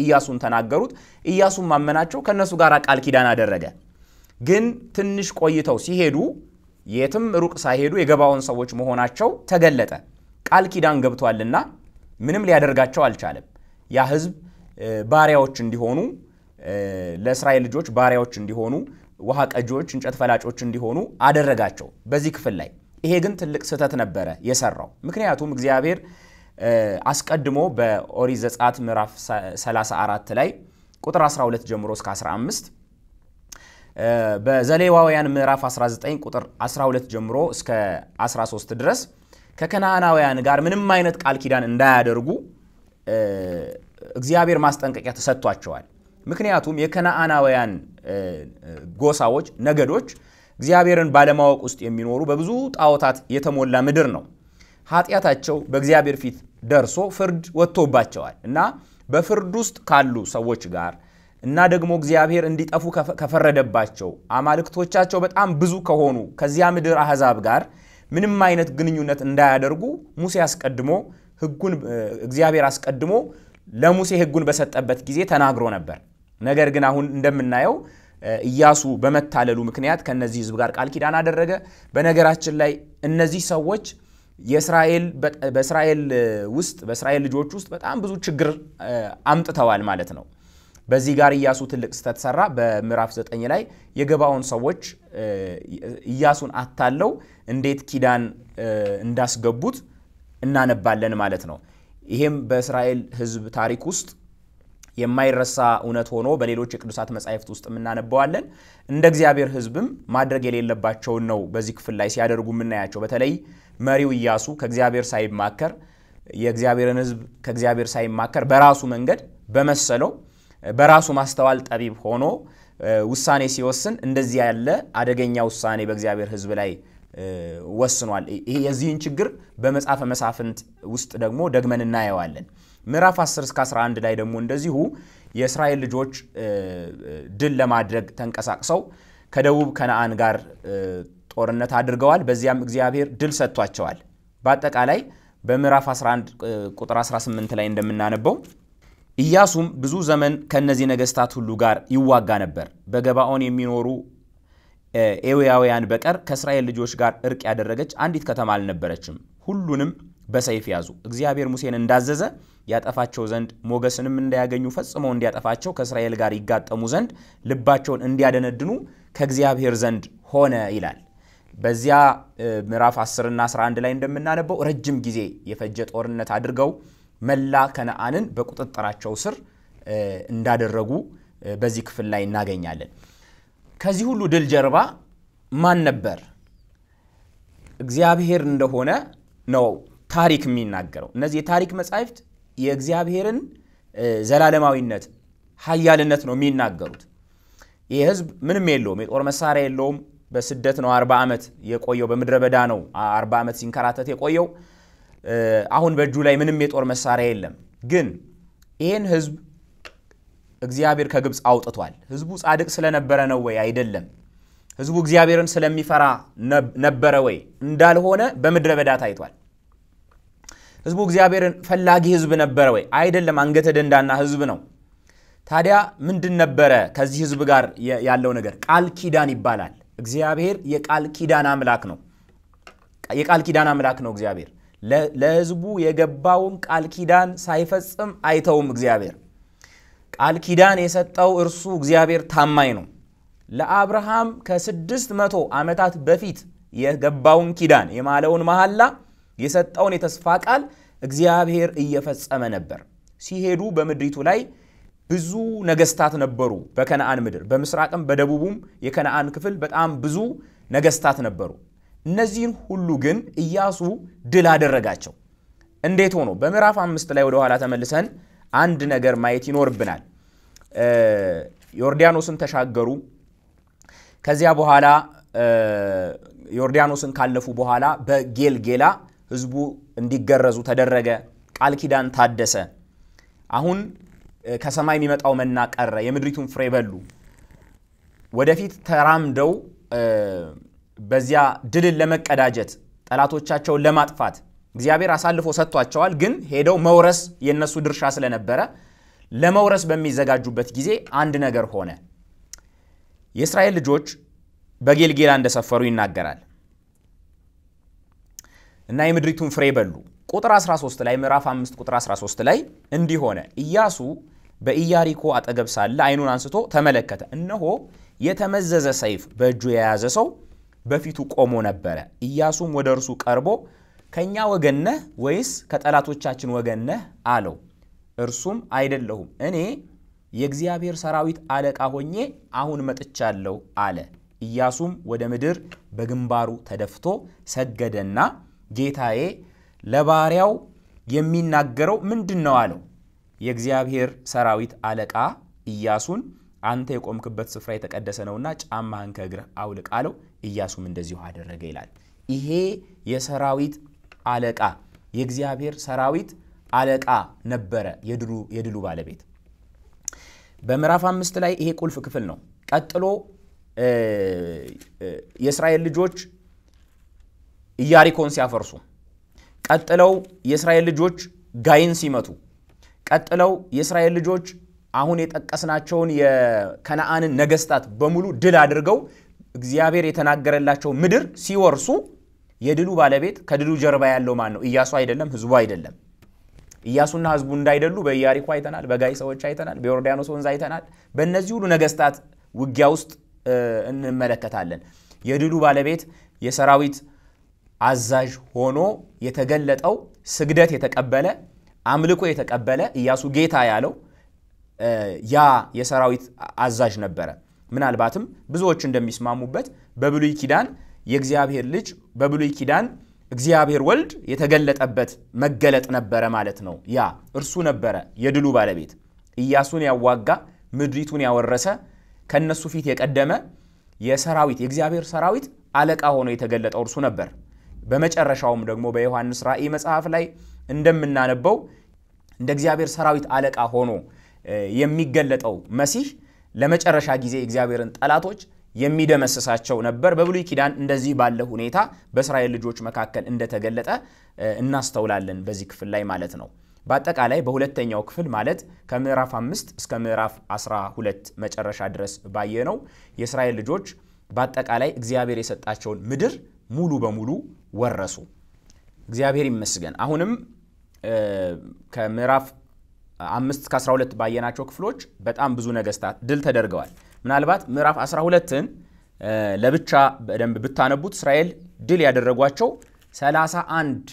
እያሱን ተናገሩት። እያሱን ማመናቸው ከእነሱ ጋር ቃል ኪዳን አደረገ። ግን ትንሽ ቆይተው ሲሄዱ የትም ሩቅ ሳይሄዱ የገባውን ሰዎች መሆናቸው ተገለጠ። ቃል ኪዳን ገብቷልና ምንም ሊያደርጋቸው አልቻለም። ያ ህዝብ ባሪያዎች እንዲሆኑ ለእስራኤል ልጆች ባሪያዎች እንዲሆኑ ውሃ ቀጂዎች፣ እንጨት ፈላጮች እንዲሆኑ አደረጋቸው። በዚህ ክፍል ላይ ይሄ ግን ትልቅ ስህተት ነበረ የሰራው። ምክንያቱም እግዚአብሔር አስቀድሞ በኦሪት ዘጸአት ምዕራፍ 34 ላይ ቁጥር 12 ጀምሮ እስከ 15 በዘሌዋውያን ምዕራፍ 19 ቁጥር 12 ጀምሮ እስከ 13 ድረስ ከከናናውያን ጋር ምንም አይነት ቃል ኪዳን እንዳያደርጉ እግዚአብሔር ማስጠንቀቂያ ተሰጥቷቸዋል። ምክንያቱም የከነአናውያን ጎሳዎች፣ ነገዶች እግዚአብሔርን ባለማወቅ ውስጥ የሚኖሩ በብዙ ጣዖታት የተሞላ ምድር ነው። ኃጢአታቸው በእግዚአብሔር ፊት ደርሶ ፍርድ ወጥቶባቸዋል እና በፍርድ ውስጥ ካሉ ሰዎች ጋር እና ደግሞ እግዚአብሔር እንዲጠፉ ከፈረደባቸው አማልክቶቻቸው በጣም ብዙ ከሆኑ ከዚያ ምድር አሕዛብ ጋር ምንም አይነት ግንኙነት እንዳያደርጉ ሙሴ አስቀድሞ ሕጉን እግዚአብሔር አስቀድሞ ለሙሴ ሕጉን በሰጠበት ጊዜ ተናግሮ ነበር። ነገር ግን አሁን እንደምናየው ኢያሱ በመታለሉ ምክንያት ከነዚህ ሕዝብ ጋር ቃል ኪዳን አደረገ። በነገራችን ላይ እነዚህ ሰዎች በእስራኤል ውስጥ በእስራኤል ልጆች ውስጥ በጣም ብዙ ችግር አምጥተዋል ማለት ነው። በዚህ ጋር እያሱ ትልቅ ስተት ሰራ። በምዕራፍ 9 ላይ የገባውን ሰዎች እያሱን አታለው እንዴት ኪዳን እንዳስገቡት እናነባለን ማለት ነው። ይሄም በእስራኤል ሕዝብ ታሪክ ውስጥ የማይረሳ እውነት ሆኖ በሌሎች የቅዱሳት መጻሕፍት ውስጥ እናነበዋለን። እንደ እግዚአብሔር ሕዝብም ማድረግ የሌለባቸውን ነው በዚህ ክፍል ላይ ሲያደርጉ የምናያቸው። በተለይ መሪው እያሱ ከእግዚአብሔር ሳይማከር የእግዚአብሔርን ሕዝብ ከእግዚአብሔር ሳይማከር በራሱ መንገድ በመሰለው በራሱ ማስተዋል ጠቢብ ሆኖ ውሳኔ ሲወስን እንደዚህ ያለ አደገኛ ውሳኔ በእግዚአብሔር ሕዝብ ላይ ወስኗል። ይሄ የዚህን ችግር በመጽሐፈ መሳፍንት ውስጥ ደግሞ ደግመን እናየዋለን። ምዕራፍ 10 እስከ 11 ላይ ደግሞ እንደዚሁ የእስራኤል ልጆች ድል ለማድረግ ተንቀሳቅሰው ከደቡብ ከነአን ጋር ጦርነት አድርገዋል። በዚያም እግዚአብሔር ድል ሰጥቷቸዋል። በአጠቃላይ በምዕራፍ 11 ቁጥር 18 ላይ እንደምናነበው ኢያሱም ብዙ ዘመን ከእነዚህ ነገስታት ሁሉ ጋር ይዋጋ ነበር። በገባኦን የሚኖሩ ኤውያውያን በቀር ከእስራኤል ልጆች ጋር እርቅ ያደረገች አንዲት ከተማ አልነበረችም። ሁሉንም በሰይፍ ያዙ። እግዚአብሔር ሙሴን እንዳዘዘ ያጠፋቸው ዘንድ ሞገስንም እንዳያገኙ ፈጽመው እንዲያጠፋቸው ከእስራኤል ጋር ይጋጠሙ ዘንድ ልባቸውን እንዲያደነድኑ ከእግዚአብሔር ዘንድ ሆነ ይላል። በዚያ ምዕራፍ 10 እና 11 ላይ እንደምናነበው ረጅም ጊዜ የፈጀ ጦርነት አድርገው መላ ከነአንን በቁጥጥራቸው ስር እንዳደረጉ በዚህ ክፍል ላይ እናገኛለን። ከዚህ ሁሉ ድል ጀርባ ማን ነበር? እግዚአብሔር እንደሆነ ነው ታሪክ የሚናገረው። እነዚህ የታሪክ መጻሕፍት የእግዚአብሔርን ዘላለማዊነት፣ ኃያልነት ነው የሚናገሩት። ይህ ህዝብ ምንም የለውም፣ የጦር መሳሪያ የለውም። በስደት ነው አርባ ዓመት የቆየው። በምድረ በዳ ነው አርባ ዓመት ሲንከራተት የቆየው። አሁን በእጁ ላይ ምንም የጦር መሳሪያ የለም። ግን ይህን ህዝብ እግዚአብሔር ከግብፅ አውጥቷል። ህዝቡ ጻድቅ ስለነበረ ነው ወይ? አይደለም። ህዝቡ እግዚአብሔርን ስለሚፈራ ነበረ ወይ? እንዳልሆነ በምድረ በዳ ታይቷል። ህዝቡ እግዚአብሔርን ፈላጊ ህዝብ ነበረ ወይ? አይደለም። አንገተ ደንዳና ህዝብ ነው። ታዲያ ምንድን ነበረ ከዚህ ህዝብ ጋር ያለው ነገር? ቃል ኪዳን ይባላል። እግዚአብሔር የቃል ኪዳን አምላክ ነው። የቃል ኪዳን አምላክ ነው እግዚአብሔር ለህዝቡ የገባውን ቃል ኪዳን ሳይፈጽም አይተውም። እግዚአብሔር ቃል ኪዳን የሰጠው እርሱ እግዚአብሔር ታማኝ ነው። ለአብርሃም ከስድስት መቶ ዓመታት በፊት የገባውን ኪዳን የማለውን መሐላ የሰጠውን የተስፋ ቃል እግዚአብሔር እየፈጸመ ነበር። ሲሄዱ በምድሪቱ ላይ ብዙ ነገስታት ነበሩ። በከነአን ምድር በምስራቅም በደቡቡም የከነአን ክፍል በጣም ብዙ ነገስታት ነበሩ። እነዚህን ሁሉ ግን ኢያሱ ድል አደረጋቸው። እንዴት ሆኖ? በምዕራፍ አምስት ላይ ወደ ኋላ ተመልሰን አንድ ነገር ማየት ይኖርብናል። ዮርዳኖስን ተሻገሩ። ከዚያ በኋላ ዮርዳኖስን ካለፉ በኋላ በጌልጌላ ህዝቡ እንዲገረዙ ተደረገ። ቃል ኪዳን ታደሰ። አሁን ከሰማይ የሚመጣው መና ቀረ። የምድሪቱን ፍሬ በሉ። ወደፊት ተራምደው በዚያ ድልን ለመቀዳጀት ጠላቶቻቸውን ለማጥፋት እግዚአብሔር አሳልፎ ሰጥቷቸዋል። ግን ሄደው መውረስ የነሱ ድርሻ ስለነበረ ለመውረስ በሚዘጋጁበት ጊዜ አንድ ነገር ሆነ። የእስራኤል ልጆች በጌልጌላ እንደሰፈሩ ይናገራል እና የምድሪቱን ፍሬ በሉ። ቁጥር 13 ላይ ምዕራፍ 5 ቁጥር 13 ላይ እንዲህ ሆነ፣ ኢያሱ በኢያሪኮ አጠገብ ሳለ አይኑን አንስቶ ተመለከተ፣ እነሆ የተመዘዘ ሰይፍ በእጁ የያዘ ሰው በፊቱ ቆሞ ነበረ። ኢያሱም ወደ እርሱ ቀርቦ ከእኛ ወገን ነህ ወይስ ከጠላቶቻችን ወገን ነህ አለው። እርሱም አይደለሁም፣ እኔ የእግዚአብሔር ሰራዊት አለቃ ሆኜ አሁን መጥቻለሁ አለ። ኢያሱም ወደ ምድር በግንባሩ ተደፍቶ ሰገደና ጌታዬ ለባሪያው የሚናገረው ምንድን ነው አለው። የእግዚአብሔር ሰራዊት አለቃ ኢያሱን አንተ የቆምክበት ስፍራ የተቀደሰ ነውና ጫማህን ከእግርህ አውልቅ አለው። ኢያሱም እንደዚሁ አደረገ ይላል። ይሄ የሰራዊት አለቃ የእግዚአብሔር ሰራዊት አለቃ ነበረ፣ የድሉ ባለቤት። በምዕራፍ አምስት ላይ ይሄ ቁልፍ ክፍል ነው። ቀጥሎ የእስራኤል ልጆች ኢያሪኮን ሲያፈርሱ፣ ቀጥለው የእስራኤል ልጆች ጋይን ሲመቱ፣ ቀጥለው የእስራኤል ልጆች አሁን የጠቀስናቸውን የከነአንን ነገስታት በሙሉ ድል አድርገው እግዚአብሔር የተናገረላቸው ምድር ሲወርሱ የድሉ ባለቤት ከድሉ ጀርባ ያለው ማን ነው? እያሱ አይደለም፣ ህዝቡ አይደለም። እያሱና ህዝቡ እንዳይደሉ በኢያሪኮ አይተናል፣ በጋይ ሰዎች አይተናል፣ በዮርዳኖስ ወንዝ አይተናል። በእነዚህ ሁሉ ነገስታት ውጊያ ውስጥ እንመለከታለን። የድሉ ባለቤት የሰራዊት አዛዥ ሆኖ የተገለጠው ስግደት የተቀበለ አምልኮ የተቀበለ እያሱ ጌታ ያለው ያ የሰራዊት አዛዥ ነበረ። ምናልባትም ብዙዎች እንደሚስማሙበት በብሉይ ኪዳን የእግዚአብሔር ልጅ በብሉይ ኪዳን እግዚአብሔር ወልድ የተገለጠበት መገለጥ ነበረ ማለት ነው። ያ እርሱ ነበረ የድሉ ባለቤት ኢያሱን ያዋጋ ምድሪቱን ያወረሰ ከነሱ ፊት የቀደመ የሰራዊት የእግዚአብሔር ሰራዊት አለቃ ሆኖ የተገለጠው እርሱ ነበር። በመጨረሻውም ደግሞ በዮሐንስ ራእይ መጽሐፍ ላይ እንደምናነበው እንደ እግዚአብሔር ሰራዊት አለቃ ሆኖ የሚገለጠው መሲህ ለመጨረሻ ጊዜ የእግዚአብሔርን ጠላቶች የሚደመስሳቸው ነበር። በብሉይ ኪዳን እንደዚህ ባለ ሁኔታ በእስራኤል ልጆች መካከል እንደተገለጠ እናስተውላለን በዚህ ክፍል ላይ ማለት ነው። በአጠቃላይ በሁለተኛው ክፍል ማለት ከምዕራፍ 5 እስከ ምዕራፍ 12 መጨረሻ ድረስ ነው የእስራኤል ልጆች በአጠቃላይ እግዚአብሔር የሰጣቸውን ምድር ሙሉ በሙሉ ወረሱ። እግዚአብሔር ይመስገን። አሁንም ከምዕራፍ አምስት እስከ 12 ባየናቸው ክፍሎች በጣም ብዙ ነገስታት ድል ተደርገዋል። ምናልባት ምዕራፍ 12ን ለብቻ በደንብ ብታነቡት እስራኤል ድል ያደረጓቸው 31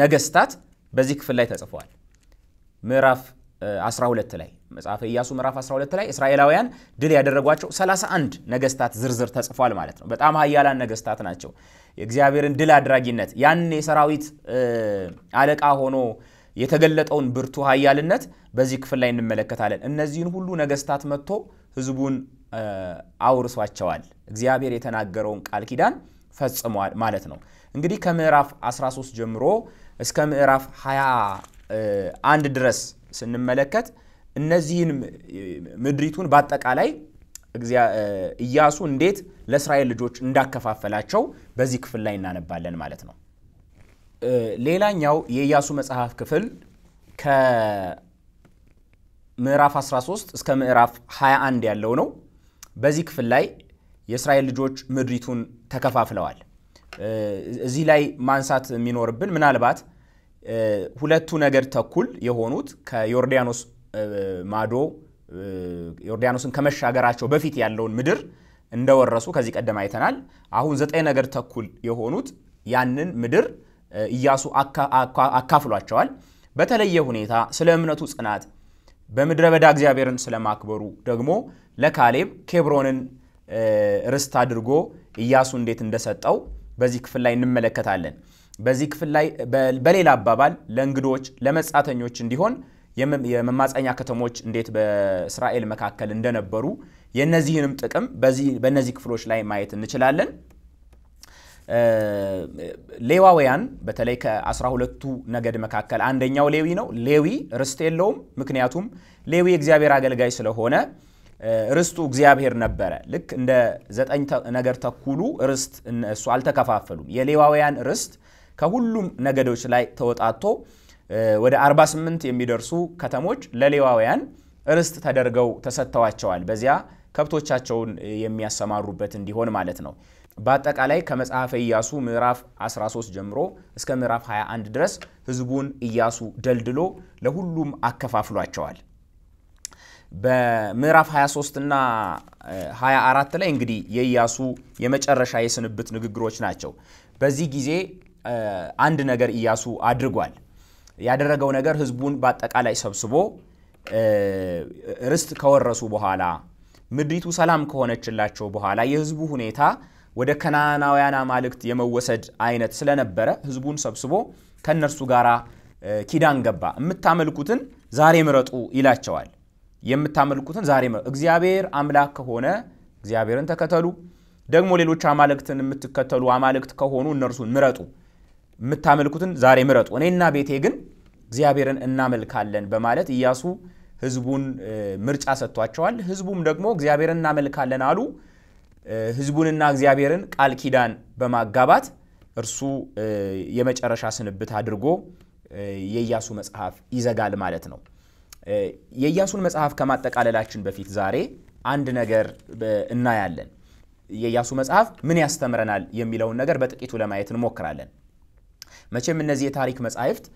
ነገስታት በዚህ ክፍል ላይ ተጽፈዋል። ምዕራፍ 12 ላይ መጽሐፈ ኢያሱ ምዕራፍ 12 ላይ እስራኤላውያን ድል ያደረጓቸው 31 ነገስታት ዝርዝር ተጽፏል ማለት ነው። በጣም ሀያላን ነገስታት ናቸው። የእግዚአብሔርን ድል አድራጊነት ያን የሰራዊት አለቃ ሆኖ የተገለጠውን ብርቱ ኃያልነት በዚህ ክፍል ላይ እንመለከታለን። እነዚህን ሁሉ ነገስታት መጥቶ ህዝቡን አውርሷቸዋል። እግዚአብሔር የተናገረውን ቃል ኪዳን ፈጽሟል ማለት ነው። እንግዲህ ከምዕራፍ 13 ጀምሮ እስከ ምዕራፍ 21 ድረስ ስንመለከት እነዚህን ምድሪቱን በአጠቃላይ ኢያሱ እንዴት ለእስራኤል ልጆች እንዳከፋፈላቸው በዚህ ክፍል ላይ እናነባለን ማለት ነው። ሌላኛው የኢያሱ መጽሐፍ ክፍል ከምዕራፍ 13 እስከ ምዕራፍ 21 ያለው ነው። በዚህ ክፍል ላይ የእስራኤል ልጆች ምድሪቱን ተከፋፍለዋል። እዚህ ላይ ማንሳት የሚኖርብን ምናልባት ሁለቱ ነገር ተኩል የሆኑት ከዮርዳኖስ ማዶ ዮርዳኖስን ከመሻገራቸው በፊት ያለውን ምድር እንደወረሱ ከዚህ ቀደም አይተናል። አሁን ዘጠኝ ነገር ተኩል የሆኑት ያንን ምድር እያሱ አካፍሏቸዋል። በተለየ ሁኔታ ስለ እምነቱ ጽናት በምድረ በዳ እግዚአብሔርን ስለማክበሩ ደግሞ ለካሌብ ኬብሮንን ርስት አድርጎ እያሱ እንዴት እንደሰጠው በዚህ ክፍል ላይ እንመለከታለን። በዚህ ክፍል ላይ በሌላ አባባል ለእንግዶች ለመጻተኞች እንዲሆን የመማፀኛ ከተሞች እንዴት በእስራኤል መካከል እንደነበሩ የእነዚህንም ጥቅም በነዚህ ክፍሎች ላይ ማየት እንችላለን። ሌዋውያን በተለይ ከአስራ ሁለቱ ነገድ መካከል አንደኛው ሌዊ ነው። ሌዊ ርስት የለውም። ምክንያቱም ሌዊ እግዚአብሔር አገልጋይ ስለሆነ ርስቱ እግዚአብሔር ነበረ። ልክ እንደ ዘጠኝ ነገር ተኩሉ ርስት እነሱ አልተከፋፈሉም። የሌዋውያን ርስት ከሁሉም ነገዶች ላይ ተወጣቶ ወደ 48 የሚደርሱ ከተሞች ለሌዋውያን ርስት ተደርገው ተሰጥተዋቸዋል። በዚያ ከብቶቻቸውን የሚያሰማሩበት እንዲሆን ማለት ነው። በአጠቃላይ ከመጽሐፈ ኢያሱ ምዕራፍ 13 ጀምሮ እስከ ምዕራፍ 21 ድረስ ህዝቡን ኢያሱ ደልድሎ ለሁሉም አከፋፍሏቸዋል። በምዕራፍ 23 እና 24 ላይ እንግዲህ የኢያሱ የመጨረሻ የስንብት ንግግሮች ናቸው። በዚህ ጊዜ አንድ ነገር ኢያሱ አድርጓል። ያደረገው ነገር ህዝቡን በአጠቃላይ ሰብስቦ ርስት ከወረሱ በኋላ ምድሪቱ ሰላም ከሆነችላቸው በኋላ የህዝቡ ሁኔታ ወደ ከናናውያን አማልክት የመወሰድ አይነት ስለነበረ ህዝቡን ሰብስቦ ከእነርሱ ጋር ኪዳን ገባ። የምታመልኩትን ዛሬ ምረጡ ይላቸዋል። የምታመልኩትን ዛሬ ምረጡ፣ እግዚአብሔር አምላክ ከሆነ እግዚአብሔርን ተከተሉ፣ ደግሞ ሌሎች አማልክትን የምትከተሉ አማልክት ከሆኑ እነርሱን ምረጡ። የምታመልኩትን ዛሬ ምረጡ፣ እኔና ቤቴ ግን እግዚአብሔርን እናመልካለን በማለት ኢያሱ ህዝቡን ምርጫ ሰጥቷቸዋል። ህዝቡም ደግሞ እግዚአብሔርን እናመልካለን አሉ። ህዝቡንና እግዚአብሔርን ቃል ኪዳን በማጋባት እርሱ የመጨረሻ ስንብት አድርጎ የኢያሱ መጽሐፍ ይዘጋል ማለት ነው። የኢያሱን መጽሐፍ ከማጠቃለላችን በፊት ዛሬ አንድ ነገር እናያለን። የኢያሱ መጽሐፍ ምን ያስተምረናል የሚለውን ነገር በጥቂቱ ለማየት እንሞክራለን። መቼም እነዚህ የታሪክ መጻሕፍት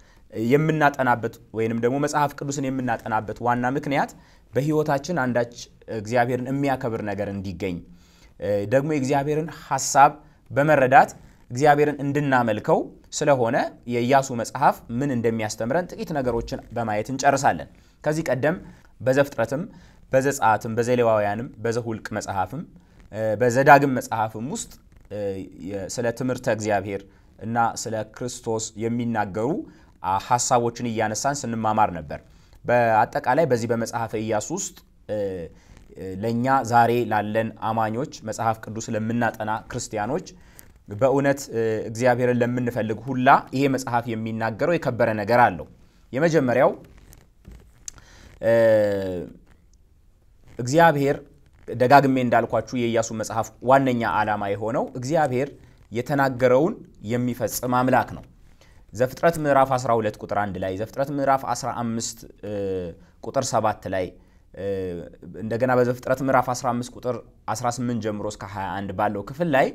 የምናጠናበት ወይንም ደግሞ መጽሐፍ ቅዱስን የምናጠናበት ዋና ምክንያት በህይወታችን አንዳች እግዚአብሔርን የሚያከብር ነገር እንዲገኝ ደግሞ የእግዚአብሔርን ሐሳብ በመረዳት እግዚአብሔርን እንድናመልከው ስለሆነ የኢያሱ መጽሐፍ ምን እንደሚያስተምረን ጥቂት ነገሮችን በማየት እንጨርሳለን። ከዚህ ቀደም በዘፍጥረትም በዘጸአትም በዘሌዋውያንም በዘሁልቅ መጽሐፍም በዘዳግም መጽሐፍም ውስጥ ስለ ትምህርተ እግዚአብሔር እና ስለ ክርስቶስ የሚናገሩ ሀሳቦችን እያነሳን ስንማማር ነበር። በአጠቃላይ በዚህ በመጽሐፈ ኢያሱ ውስጥ ለእኛ ዛሬ ላለን አማኞች መጽሐፍ ቅዱስ ለምናጠና ክርስቲያኖች በእውነት እግዚአብሔርን ለምንፈልግ ሁላ ይሄ መጽሐፍ የሚናገረው የከበረ ነገር አለው። የመጀመሪያው እግዚአብሔር ደጋግሜ እንዳልኳችሁ የኢያሱ መጽሐፍ ዋነኛ ዓላማ የሆነው እግዚአብሔር የተናገረውን የሚፈጽም አምላክ ነው። ዘፍጥረት ምዕራፍ 12 ቁጥር 1 ላይ፣ ዘፍጥረት ምዕራፍ 15 ቁጥር 7 ላይ እንደገና በዘፍጥረት ምዕራፍ 15 ቁጥር 18 ጀምሮ እስከ 21 ባለው ክፍል ላይ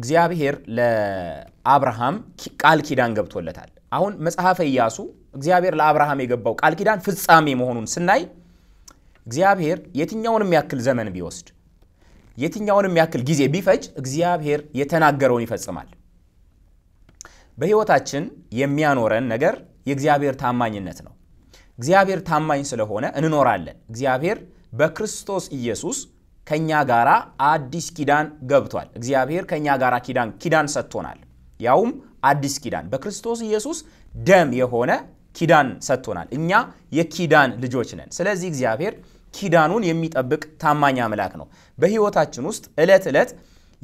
እግዚአብሔር ለአብርሃም ቃል ኪዳን ገብቶለታል። አሁን መጽሐፈ ኢያሱ እግዚአብሔር ለአብርሃም የገባው ቃል ኪዳን ፍጻሜ መሆኑን ስናይ እግዚአብሔር የትኛውንም ያክል ዘመን ቢወስድ የትኛውንም ያክል ጊዜ ቢፈጅ እግዚአብሔር የተናገረውን ይፈጽማል። በሕይወታችን የሚያኖረን ነገር የእግዚአብሔር ታማኝነት ነው። እግዚአብሔር ታማኝ ስለሆነ እንኖራለን። እግዚአብሔር በክርስቶስ ኢየሱስ ከእኛ ጋር አዲስ ኪዳን ገብቷል። እግዚአብሔር ከእኛ ጋር ኪዳን ኪዳን ሰጥቶናል። ያውም አዲስ ኪዳን በክርስቶስ ኢየሱስ ደም የሆነ ኪዳን ሰጥቶናል። እኛ የኪዳን ልጆች ነን። ስለዚህ እግዚአብሔር ኪዳኑን የሚጠብቅ ታማኝ አምላክ ነው። በሕይወታችን ውስጥ ዕለት ዕለት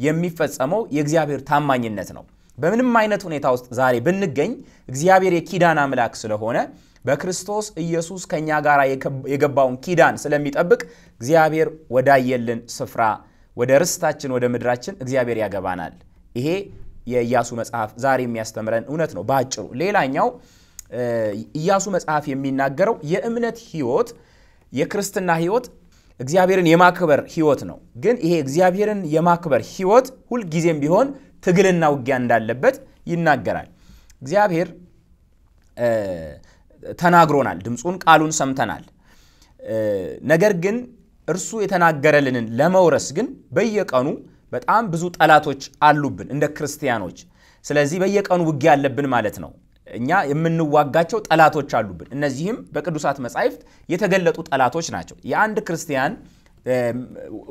የሚፈጸመው የእግዚአብሔር ታማኝነት ነው። በምንም አይነት ሁኔታ ውስጥ ዛሬ ብንገኝ እግዚአብሔር የኪዳን አምላክ ስለሆነ በክርስቶስ ኢየሱስ ከእኛ ጋር የገባውን ኪዳን ስለሚጠብቅ እግዚአብሔር ወዳየልን ስፍራ ወደ ርስታችን ወደ ምድራችን እግዚአብሔር ያገባናል። ይሄ የኢያሱ መጽሐፍ ዛሬ የሚያስተምረን እውነት ነው በአጭሩ። ሌላኛው ኢያሱ መጽሐፍ የሚናገረው የእምነት ህይወት የክርስትና ህይወት እግዚአብሔርን የማክበር ህይወት ነው። ግን ይሄ እግዚአብሔርን የማክበር ህይወት ሁልጊዜም ቢሆን ትግልና ውጊያ እንዳለበት ይናገራል። እግዚአብሔር ተናግሮናል፣ ድምፁን ቃሉን ሰምተናል። ነገር ግን እርሱ የተናገረልንን ለመውረስ ግን በየቀኑ በጣም ብዙ ጠላቶች አሉብን እንደ ክርስቲያኖች። ስለዚህ በየቀኑ ውጊያ አለብን ማለት ነው። እኛ የምንዋጋቸው ጠላቶች አሉብን። እነዚህም በቅዱሳት መጻሕፍት የተገለጡ ጠላቶች ናቸው። የአንድ ክርስቲያን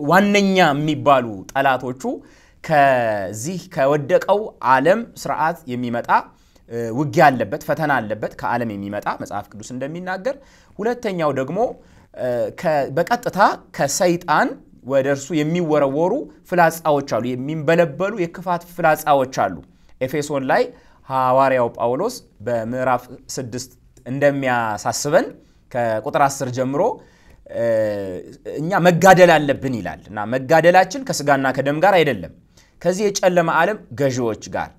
ዋነኛ የሚባሉ ጠላቶቹ ከዚህ ከወደቀው ዓለም ስርዓት የሚመጣ ውጊያ አለበት፣ ፈተና አለበት ከዓለም የሚመጣ መጽሐፍ ቅዱስ እንደሚናገር። ሁለተኛው ደግሞ በቀጥታ ከሰይጣን ወደ እርሱ የሚወረወሩ ፍላጻዎች አሉ፣ የሚንበለበሉ የክፋት ፍላጻዎች አሉ። ኤፌሶን ላይ ሐዋርያው ጳውሎስ በምዕራፍ 6 እንደሚያሳስበን ከቁጥር 10 ጀምሮ እኛ መጋደል አለብን ይላል እና መጋደላችን ከስጋና ከደም ጋር አይደለም ከዚህ የጨለመ ዓለም ገዢዎች ጋር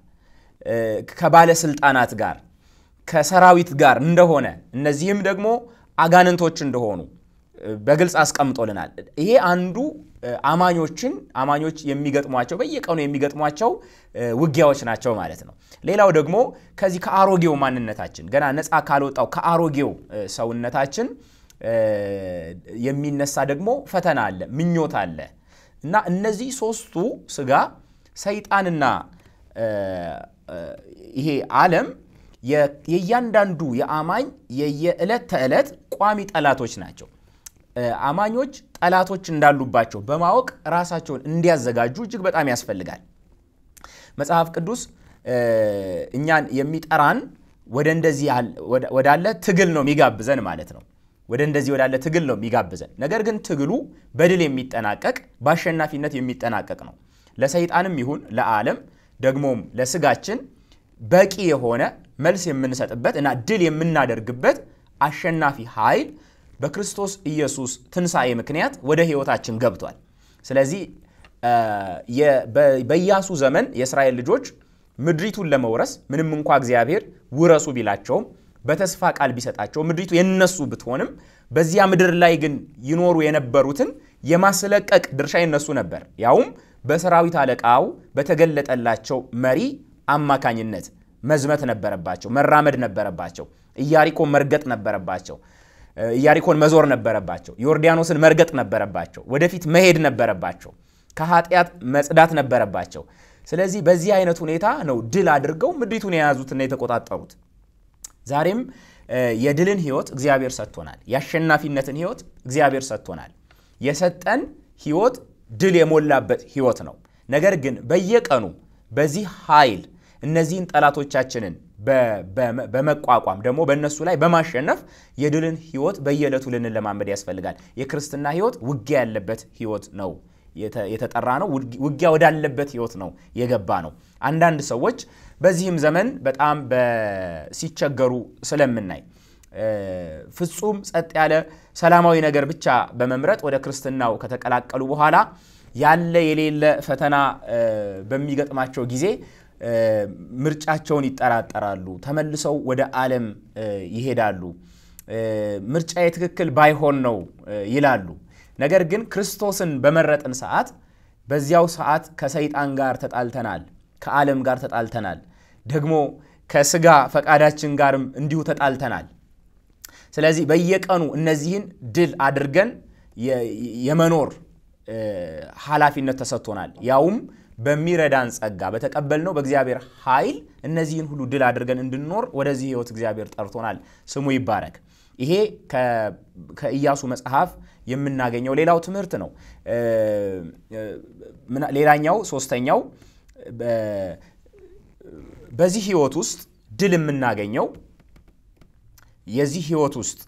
ከባለስልጣናት ጋር ከሰራዊት ጋር እንደሆነ እነዚህም ደግሞ አጋንንቶች እንደሆኑ በግልጽ አስቀምጦልናል። ይሄ አንዱ አማኞችን አማኞች የሚገጥሟቸው በየቀኑ የሚገጥሟቸው ውጊያዎች ናቸው ማለት ነው። ሌላው ደግሞ ከዚህ ከአሮጌው ማንነታችን ገና ነፃ ካልወጣው ከአሮጌው ሰውነታችን የሚነሳ ደግሞ ፈተና አለ፣ ምኞት አለ እና እነዚህ ሶስቱ ስጋ፣ ሰይጣንና ይሄ ዓለም የእያንዳንዱ የአማኝ የየዕለት ተዕለት ቋሚ ጠላቶች ናቸው። አማኞች ጠላቶች እንዳሉባቸው በማወቅ ራሳቸውን እንዲያዘጋጁ እጅግ በጣም ያስፈልጋል። መጽሐፍ ቅዱስ እኛን የሚጠራን ወደ እንደዚህ ወዳለ ትግል ነው የሚጋብዘን ማለት ነው። ወደ እንደዚህ ወዳለ ትግል ነው የሚጋብዘን። ነገር ግን ትግሉ በድል የሚጠናቀቅ በአሸናፊነት የሚጠናቀቅ ነው። ለሰይጣንም ይሁን ለዓለም ደግሞም ለስጋችን በቂ የሆነ መልስ የምንሰጥበት እና ድል የምናደርግበት አሸናፊ ኃይል በክርስቶስ ኢየሱስ ትንሣኤ ምክንያት ወደ ሕይወታችን ገብቷል። ስለዚህ በኢያሱ ዘመን የእስራኤል ልጆች ምድሪቱን ለመውረስ ምንም እንኳ እግዚአብሔር ውረሱ ቢላቸውም በተስፋ ቃል ቢሰጣቸው ምድሪቱ የነሱ ብትሆንም በዚያ ምድር ላይ ግን ይኖሩ የነበሩትን የማስለቀቅ ድርሻ የነሱ ነበር። ያውም በሰራዊት አለቃው በተገለጠላቸው መሪ አማካኝነት መዝመት ነበረባቸው፣ መራመድ ነበረባቸው፣ ኢያሪኮን መርገጥ ነበረባቸው፣ ኢያሪኮን መዞር ነበረባቸው፣ ዮርዳኖስን መርገጥ ነበረባቸው፣ ወደፊት መሄድ ነበረባቸው፣ ከኃጢአት መጽዳት ነበረባቸው። ስለዚህ በዚህ አይነት ሁኔታ ነው ድል አድርገው ምድሪቱን የያዙትና የተቆጣጠሩት። ዛሬም የድልን ህይወት እግዚአብሔር ሰጥቶናል። የአሸናፊነትን ህይወት እግዚአብሔር ሰጥቶናል። የሰጠን ህይወት ድል የሞላበት ህይወት ነው። ነገር ግን በየቀኑ በዚህ ኃይል እነዚህን ጠላቶቻችንን በመቋቋም ደግሞ በእነሱ ላይ በማሸነፍ የድልን ህይወት በየዕለቱ ልንለማመድ ያስፈልጋል። የክርስትና ህይወት ውጊያ ያለበት ህይወት ነው የተጠራ ነው። ውጊያ ወዳለበት ህይወት ነው የገባ ነው። አንዳንድ ሰዎች በዚህም ዘመን በጣም ሲቸገሩ ስለምናይ ፍጹም ጸጥ ያለ ሰላማዊ ነገር ብቻ በመምረጥ ወደ ክርስትናው ከተቀላቀሉ በኋላ ያለ የሌለ ፈተና በሚገጥማቸው ጊዜ ምርጫቸውን ይጠራጠራሉ። ተመልሰው ወደ ዓለም ይሄዳሉ። ምርጫ የትክክል ባይሆን ነው ይላሉ። ነገር ግን ክርስቶስን በመረጥን ሰዓት በዚያው ሰዓት ከሰይጣን ጋር ተጣልተናል፣ ከዓለም ጋር ተጣልተናል፣ ደግሞ ከስጋ ፈቃዳችን ጋርም እንዲሁ ተጣልተናል። ስለዚህ በየቀኑ እነዚህን ድል አድርገን የመኖር ኃላፊነት ተሰጥቶናል። ያውም በሚረዳን ጸጋ በተቀበልነው በእግዚአብሔር ኃይል እነዚህን ሁሉ ድል አድርገን እንድንኖር ወደዚህ ህይወት እግዚአብሔር ጠርቶናል። ስሙ ይባረክ። ይሄ ከኢያሱ መጽሐፍ የምናገኘው ሌላው ትምህርት ነው። ሌላኛው ሶስተኛው በዚህ ህይወት ውስጥ ድል የምናገኘው የዚህ ህይወት ውስጥ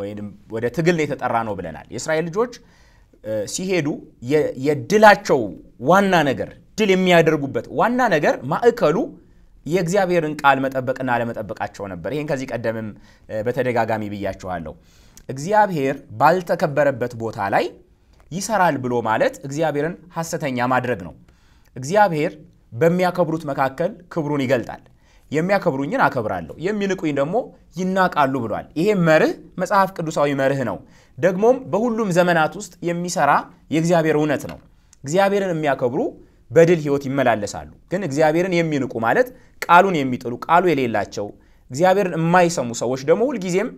ወይም ወደ ትግል የተጠራ ነው ብለናል። የእስራኤል ልጆች ሲሄዱ የድላቸው ዋና ነገር ድል የሚያደርጉበት ዋና ነገር ማዕከሉ የእግዚአብሔርን ቃል መጠበቅና አለመጠበቃቸው ነበር። ይህን ከዚህ ቀደምም በተደጋጋሚ ብያችኋለሁ። እግዚአብሔር ባልተከበረበት ቦታ ላይ ይሰራል ብሎ ማለት እግዚአብሔርን ሐሰተኛ ማድረግ ነው። እግዚአብሔር በሚያከብሩት መካከል ክብሩን ይገልጣል። የሚያከብሩኝን አከብራለሁ፣ የሚንቁኝ ደግሞ ይናቃሉ ብሏል። ይሄ መርህ መጽሐፍ ቅዱሳዊ መርህ ነው። ደግሞም በሁሉም ዘመናት ውስጥ የሚሰራ የእግዚአብሔር እውነት ነው። እግዚአብሔርን የሚያከብሩ በድል ህይወት ይመላለሳሉ። ግን እግዚአብሔርን የሚንቁ ማለት ቃሉን የሚጥሉ ቃሉ የሌላቸው እግዚአብሔርን የማይሰሙ ሰዎች ደግሞ ሁልጊዜም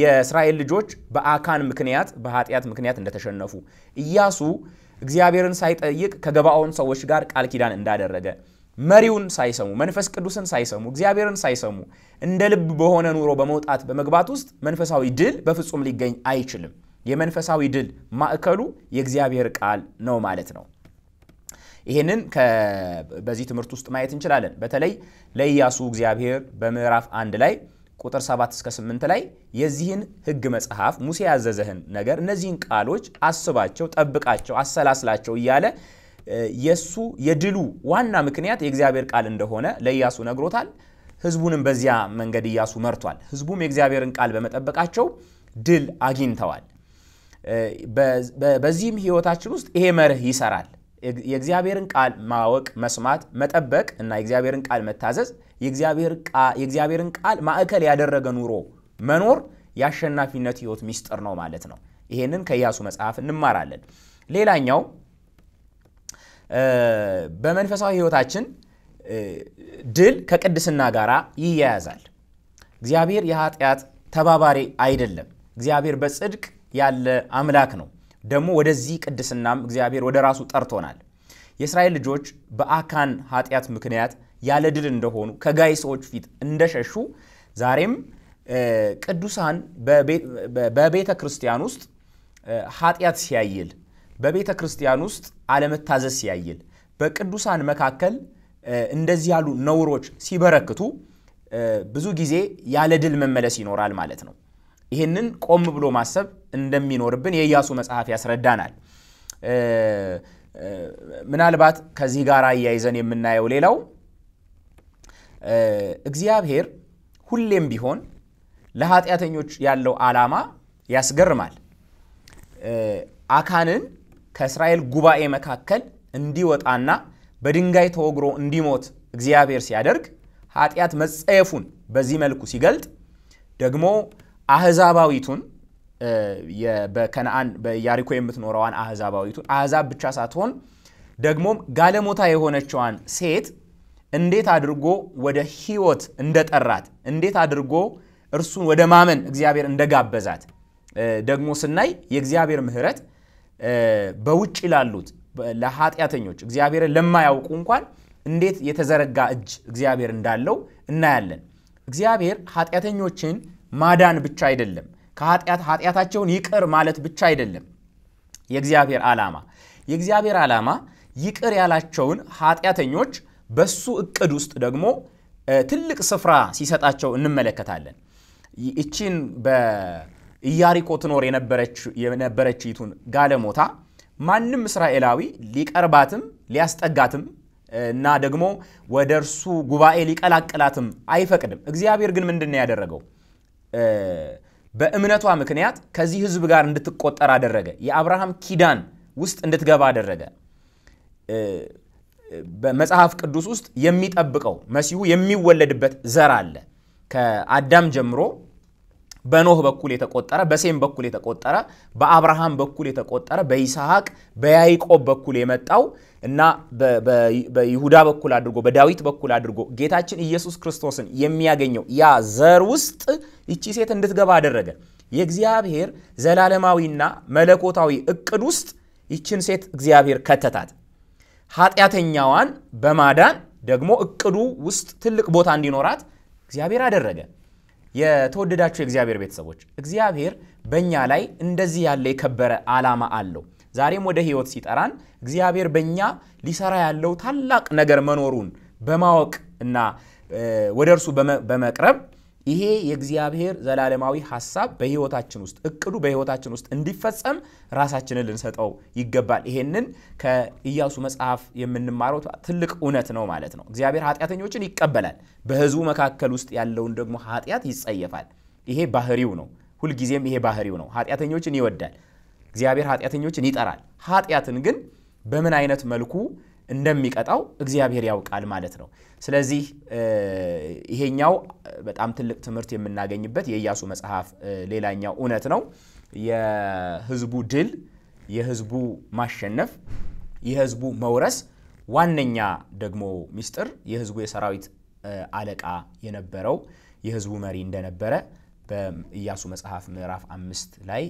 የእስራኤል ልጆች በአካን ምክንያት በኃጢአት ምክንያት እንደተሸነፉ ኢያሱ እግዚአብሔርን ሳይጠይቅ ከገባኦን ሰዎች ጋር ቃል ኪዳን እንዳደረገ መሪውን ሳይሰሙ መንፈስ ቅዱስን ሳይሰሙ እግዚአብሔርን ሳይሰሙ እንደ ልብ በሆነ ኑሮ በመውጣት በመግባት ውስጥ መንፈሳዊ ድል በፍጹም ሊገኝ አይችልም። የመንፈሳዊ ድል ማዕከሉ የእግዚአብሔር ቃል ነው ማለት ነው። ይህንን በዚህ ትምህርት ውስጥ ማየት እንችላለን። በተለይ ለኢያሱ እግዚአብሔር በምዕራፍ አንድ ላይ ቁጥር 7 እስከ 8 ላይ የዚህን ሕግ መጽሐፍ ሙሴ ያዘዘህን ነገር እነዚህን ቃሎች አስባቸው፣ ጠብቃቸው፣ አሰላስላቸው እያለ የሱ የድሉ ዋና ምክንያት የእግዚአብሔር ቃል እንደሆነ ለኢያሱ ነግሮታል። ህዝቡንም በዚያ መንገድ እያሱ መርቷል። ህዝቡም የእግዚአብሔርን ቃል በመጠበቃቸው ድል አግኝተዋል። በዚህም ህይወታችን ውስጥ ይሄ መርህ ይሰራል። የእግዚአብሔርን ቃል ማወቅ፣ መስማት፣ መጠበቅ እና የእግዚአብሔርን ቃል መታዘዝ የእግዚአብሔርን ቃል ማዕከል ያደረገ ኑሮ መኖር የአሸናፊነት ህይወት ሚስጥር ነው ማለት ነው። ይሄንን ከኢያሱ መጽሐፍ እንማራለን። ሌላኛው በመንፈሳዊ ህይወታችን ድል ከቅድስና ጋር ይያያዛል። እግዚአብሔር የኃጢአት ተባባሪ አይደለም። እግዚአብሔር በጽድቅ ያለ አምላክ ነው። ደግሞ ወደዚህ ቅድስናም እግዚአብሔር ወደ ራሱ ጠርቶናል። የእስራኤል ልጆች በአካን ኃጢአት ምክንያት ያለ ድል እንደሆኑ ከጋይ ሰዎች ፊት እንደሸሹ ዛሬም ቅዱሳን በቤተ ክርስቲያን ውስጥ ኃጢአት ሲያይል በቤተ ክርስቲያን ውስጥ አለመታዘዝ ሲያይል፣ በቅዱሳን መካከል እንደዚህ ያሉ ነውሮች ሲበረክቱ ብዙ ጊዜ ያለ ድል መመለስ ይኖራል ማለት ነው። ይህንን ቆም ብሎ ማሰብ እንደሚኖርብን የኢያሱ መጽሐፍ ያስረዳናል። ምናልባት ከዚህ ጋር አያይዘን የምናየው ሌላው እግዚአብሔር ሁሌም ቢሆን ለኃጢአተኞች ያለው ዓላማ ያስገርማል። አካንን ከእስራኤል ጉባኤ መካከል እንዲወጣና በድንጋይ ተወግሮ እንዲሞት እግዚአብሔር ሲያደርግ ኃጢአት መጸየፉን በዚህ መልኩ ሲገልጥ ደግሞ አህዛባዊቱን በከነአን በያሪኮ የምትኖረዋን አህዛባዊቱን አህዛብ ብቻ ሳትሆን ደግሞም ጋለሞታ የሆነችዋን ሴት እንዴት አድርጎ ወደ ህይወት እንደጠራት እንዴት አድርጎ እርሱን ወደ ማመን እግዚአብሔር እንደጋበዛት ደግሞ ስናይ የእግዚአብሔር ምሕረት በውጭ ላሉት ለኃጢአተኞች እግዚአብሔርን ለማያውቁ እንኳን እንዴት የተዘረጋ እጅ እግዚአብሔር እንዳለው እናያለን። እግዚአብሔር ኃጢአተኞችን ማዳን ብቻ አይደለም፣ ከኃጢአት ኃጢአታቸውን ይቅር ማለት ብቻ አይደለም የእግዚአብሔር ዓላማ። የእግዚአብሔር ዓላማ ይቅር ያላቸውን ኃጢአተኞች በሱ እቅድ ውስጥ ደግሞ ትልቅ ስፍራ ሲሰጣቸው እንመለከታለን። ይቺን ኢያሪኮ ትኖር የነበረችይቱን ጋለሞታ ማንም እስራኤላዊ ሊቀርባትም ሊያስጠጋትም እና ደግሞ ወደ እርሱ ጉባኤ ሊቀላቅላትም አይፈቅድም። እግዚአብሔር ግን ምንድን ነው ያደረገው? በእምነቷ ምክንያት ከዚህ ሕዝብ ጋር እንድትቆጠር አደረገ። የአብርሃም ኪዳን ውስጥ እንድትገባ አደረገ። በመጽሐፍ ቅዱስ ውስጥ የሚጠብቀው መሲሁ የሚወለድበት ዘር አለ ከአዳም ጀምሮ በኖህ በኩል የተቆጠረ በሴም በኩል የተቆጠረ በአብርሃም በኩል የተቆጠረ በይስሐቅ በያይቆብ በኩል የመጣው እና በይሁዳ በኩል አድርጎ በዳዊት በኩል አድርጎ ጌታችን ኢየሱስ ክርስቶስን የሚያገኘው ያ ዘር ውስጥ ይቺ ሴት እንድትገባ አደረገ። የእግዚአብሔር ዘላለማዊና መለኮታዊ እቅድ ውስጥ ይችን ሴት እግዚአብሔር ከተታት። ኃጢአተኛዋን በማዳን ደግሞ እቅዱ ውስጥ ትልቅ ቦታ እንዲኖራት እግዚአብሔር አደረገ። የተወደዳቸው የእግዚአብሔር ቤተሰቦች እግዚአብሔር በእኛ ላይ እንደዚህ ያለ የከበረ ዓላማ አለው። ዛሬም ወደ ሕይወት ሲጠራን እግዚአብሔር በእኛ ሊሰራ ያለው ታላቅ ነገር መኖሩን በማወቅ እና ወደ እርሱ በመቅረብ ይሄ የእግዚአብሔር ዘላለማዊ ሀሳብ በህይወታችን ውስጥ እቅዱ በህይወታችን ውስጥ እንዲፈጸም ራሳችንን ልንሰጠው ይገባል። ይሄንን ከኢያሱ መጽሐፍ የምንማረው ትልቅ እውነት ነው ማለት ነው። እግዚአብሔር ኃጢአተኞችን ይቀበላል፣ በህዝቡ መካከል ውስጥ ያለውን ደግሞ ኃጢአት ይጸየፋል። ይሄ ባህሪው ነው። ሁልጊዜም ይሄ ባህሪው ነው። ኃጢአተኞችን ይወዳል። እግዚአብሔር ኃጢአተኞችን ይጠራል። ኃጢአትን ግን በምን አይነት መልኩ እንደሚቀጣው እግዚአብሔር ያውቃል ማለት ነው። ስለዚህ ይሄኛው በጣም ትልቅ ትምህርት የምናገኝበት የኢያሱ መጽሐፍ ሌላኛው እውነት ነው። የህዝቡ ድል፣ የህዝቡ ማሸነፍ፣ የህዝቡ መውረስ ዋነኛ ደግሞ ሚስጥር የህዝቡ የሰራዊት አለቃ የነበረው የህዝቡ መሪ እንደነበረ በኢያሱ መጽሐፍ ምዕራፍ አምስት ላይ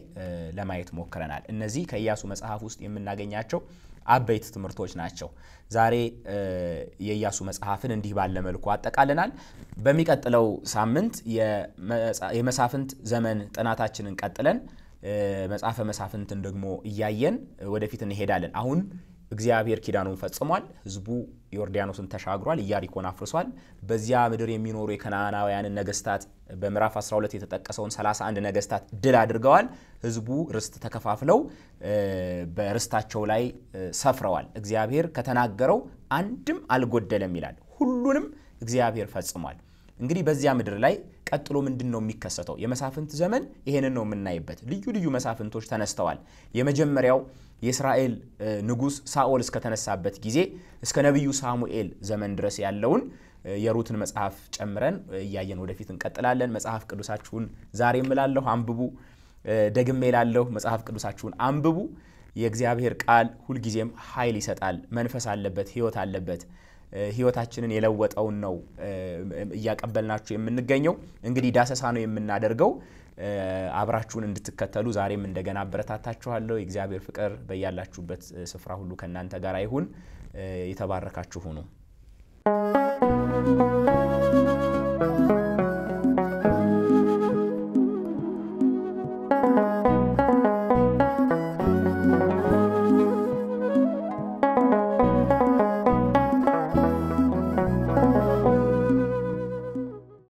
ለማየት ሞክረናል። እነዚህ ከኢያሱ መጽሐፍ ውስጥ የምናገኛቸው አበይት ትምህርቶች ናቸው። ዛሬ የኢያሱ መጽሐፍን እንዲህ ባለ መልኩ አጠቃልናል። በሚቀጥለው ሳምንት የመሳፍንት ዘመን ጥናታችንን ቀጥለን መጽሐፈ መሳፍንትን ደግሞ እያየን ወደፊት እንሄዳለን። አሁን እግዚአብሔር ኪዳኑን ፈጽሟል። ህዝቡ ዮርዳኖስን ተሻግሯል፣ ኢያሪኮን አፍርሷል። በዚያ ምድር የሚኖሩ የከነአናውያንን ነገስታት በምዕራፍ 12 የተጠቀሰውን 31 ነገስታት ድል አድርገዋል። ህዝቡ ርስት ተከፋፍለው በርስታቸው ላይ ሰፍረዋል። እግዚአብሔር ከተናገረው አንድም አልጎደለም ይላል። ሁሉንም እግዚአብሔር ፈጽሟል። እንግዲህ በዚያ ምድር ላይ ቀጥሎ ምንድን ነው የሚከሰተው? የመሳፍንት ዘመን ይሄንን ነው የምናይበት። ልዩ ልዩ መሳፍንቶች ተነስተዋል። የመጀመሪያው የእስራኤል ንጉስ ሳኦል እስከተነሳበት ጊዜ እስከ ነቢዩ ሳሙኤል ዘመን ድረስ ያለውን የሩትን መጽሐፍ ጨምረን እያየን ወደፊት እንቀጥላለን። መጽሐፍ ቅዱሳችሁን ዛሬ እላለሁ አንብቡ፣ ደግሜ እላለሁ መጽሐፍ ቅዱሳችሁን አንብቡ። የእግዚአብሔር ቃል ሁልጊዜም ኃይል ይሰጣል። መንፈስ አለበት፣ ህይወት አለበት። ህይወታችንን የለወጠውን ነው እያቀበልናችሁ የምንገኘው። እንግዲህ ዳሰሳ ነው የምናደርገው። አብራችሁን እንድትከተሉ ዛሬም እንደገና አበረታታችኋለሁ። የእግዚአብሔር ፍቅር በያላችሁበት ስፍራ ሁሉ ከእናንተ ጋር ይሁን። የተባረካችሁ ሁኑ።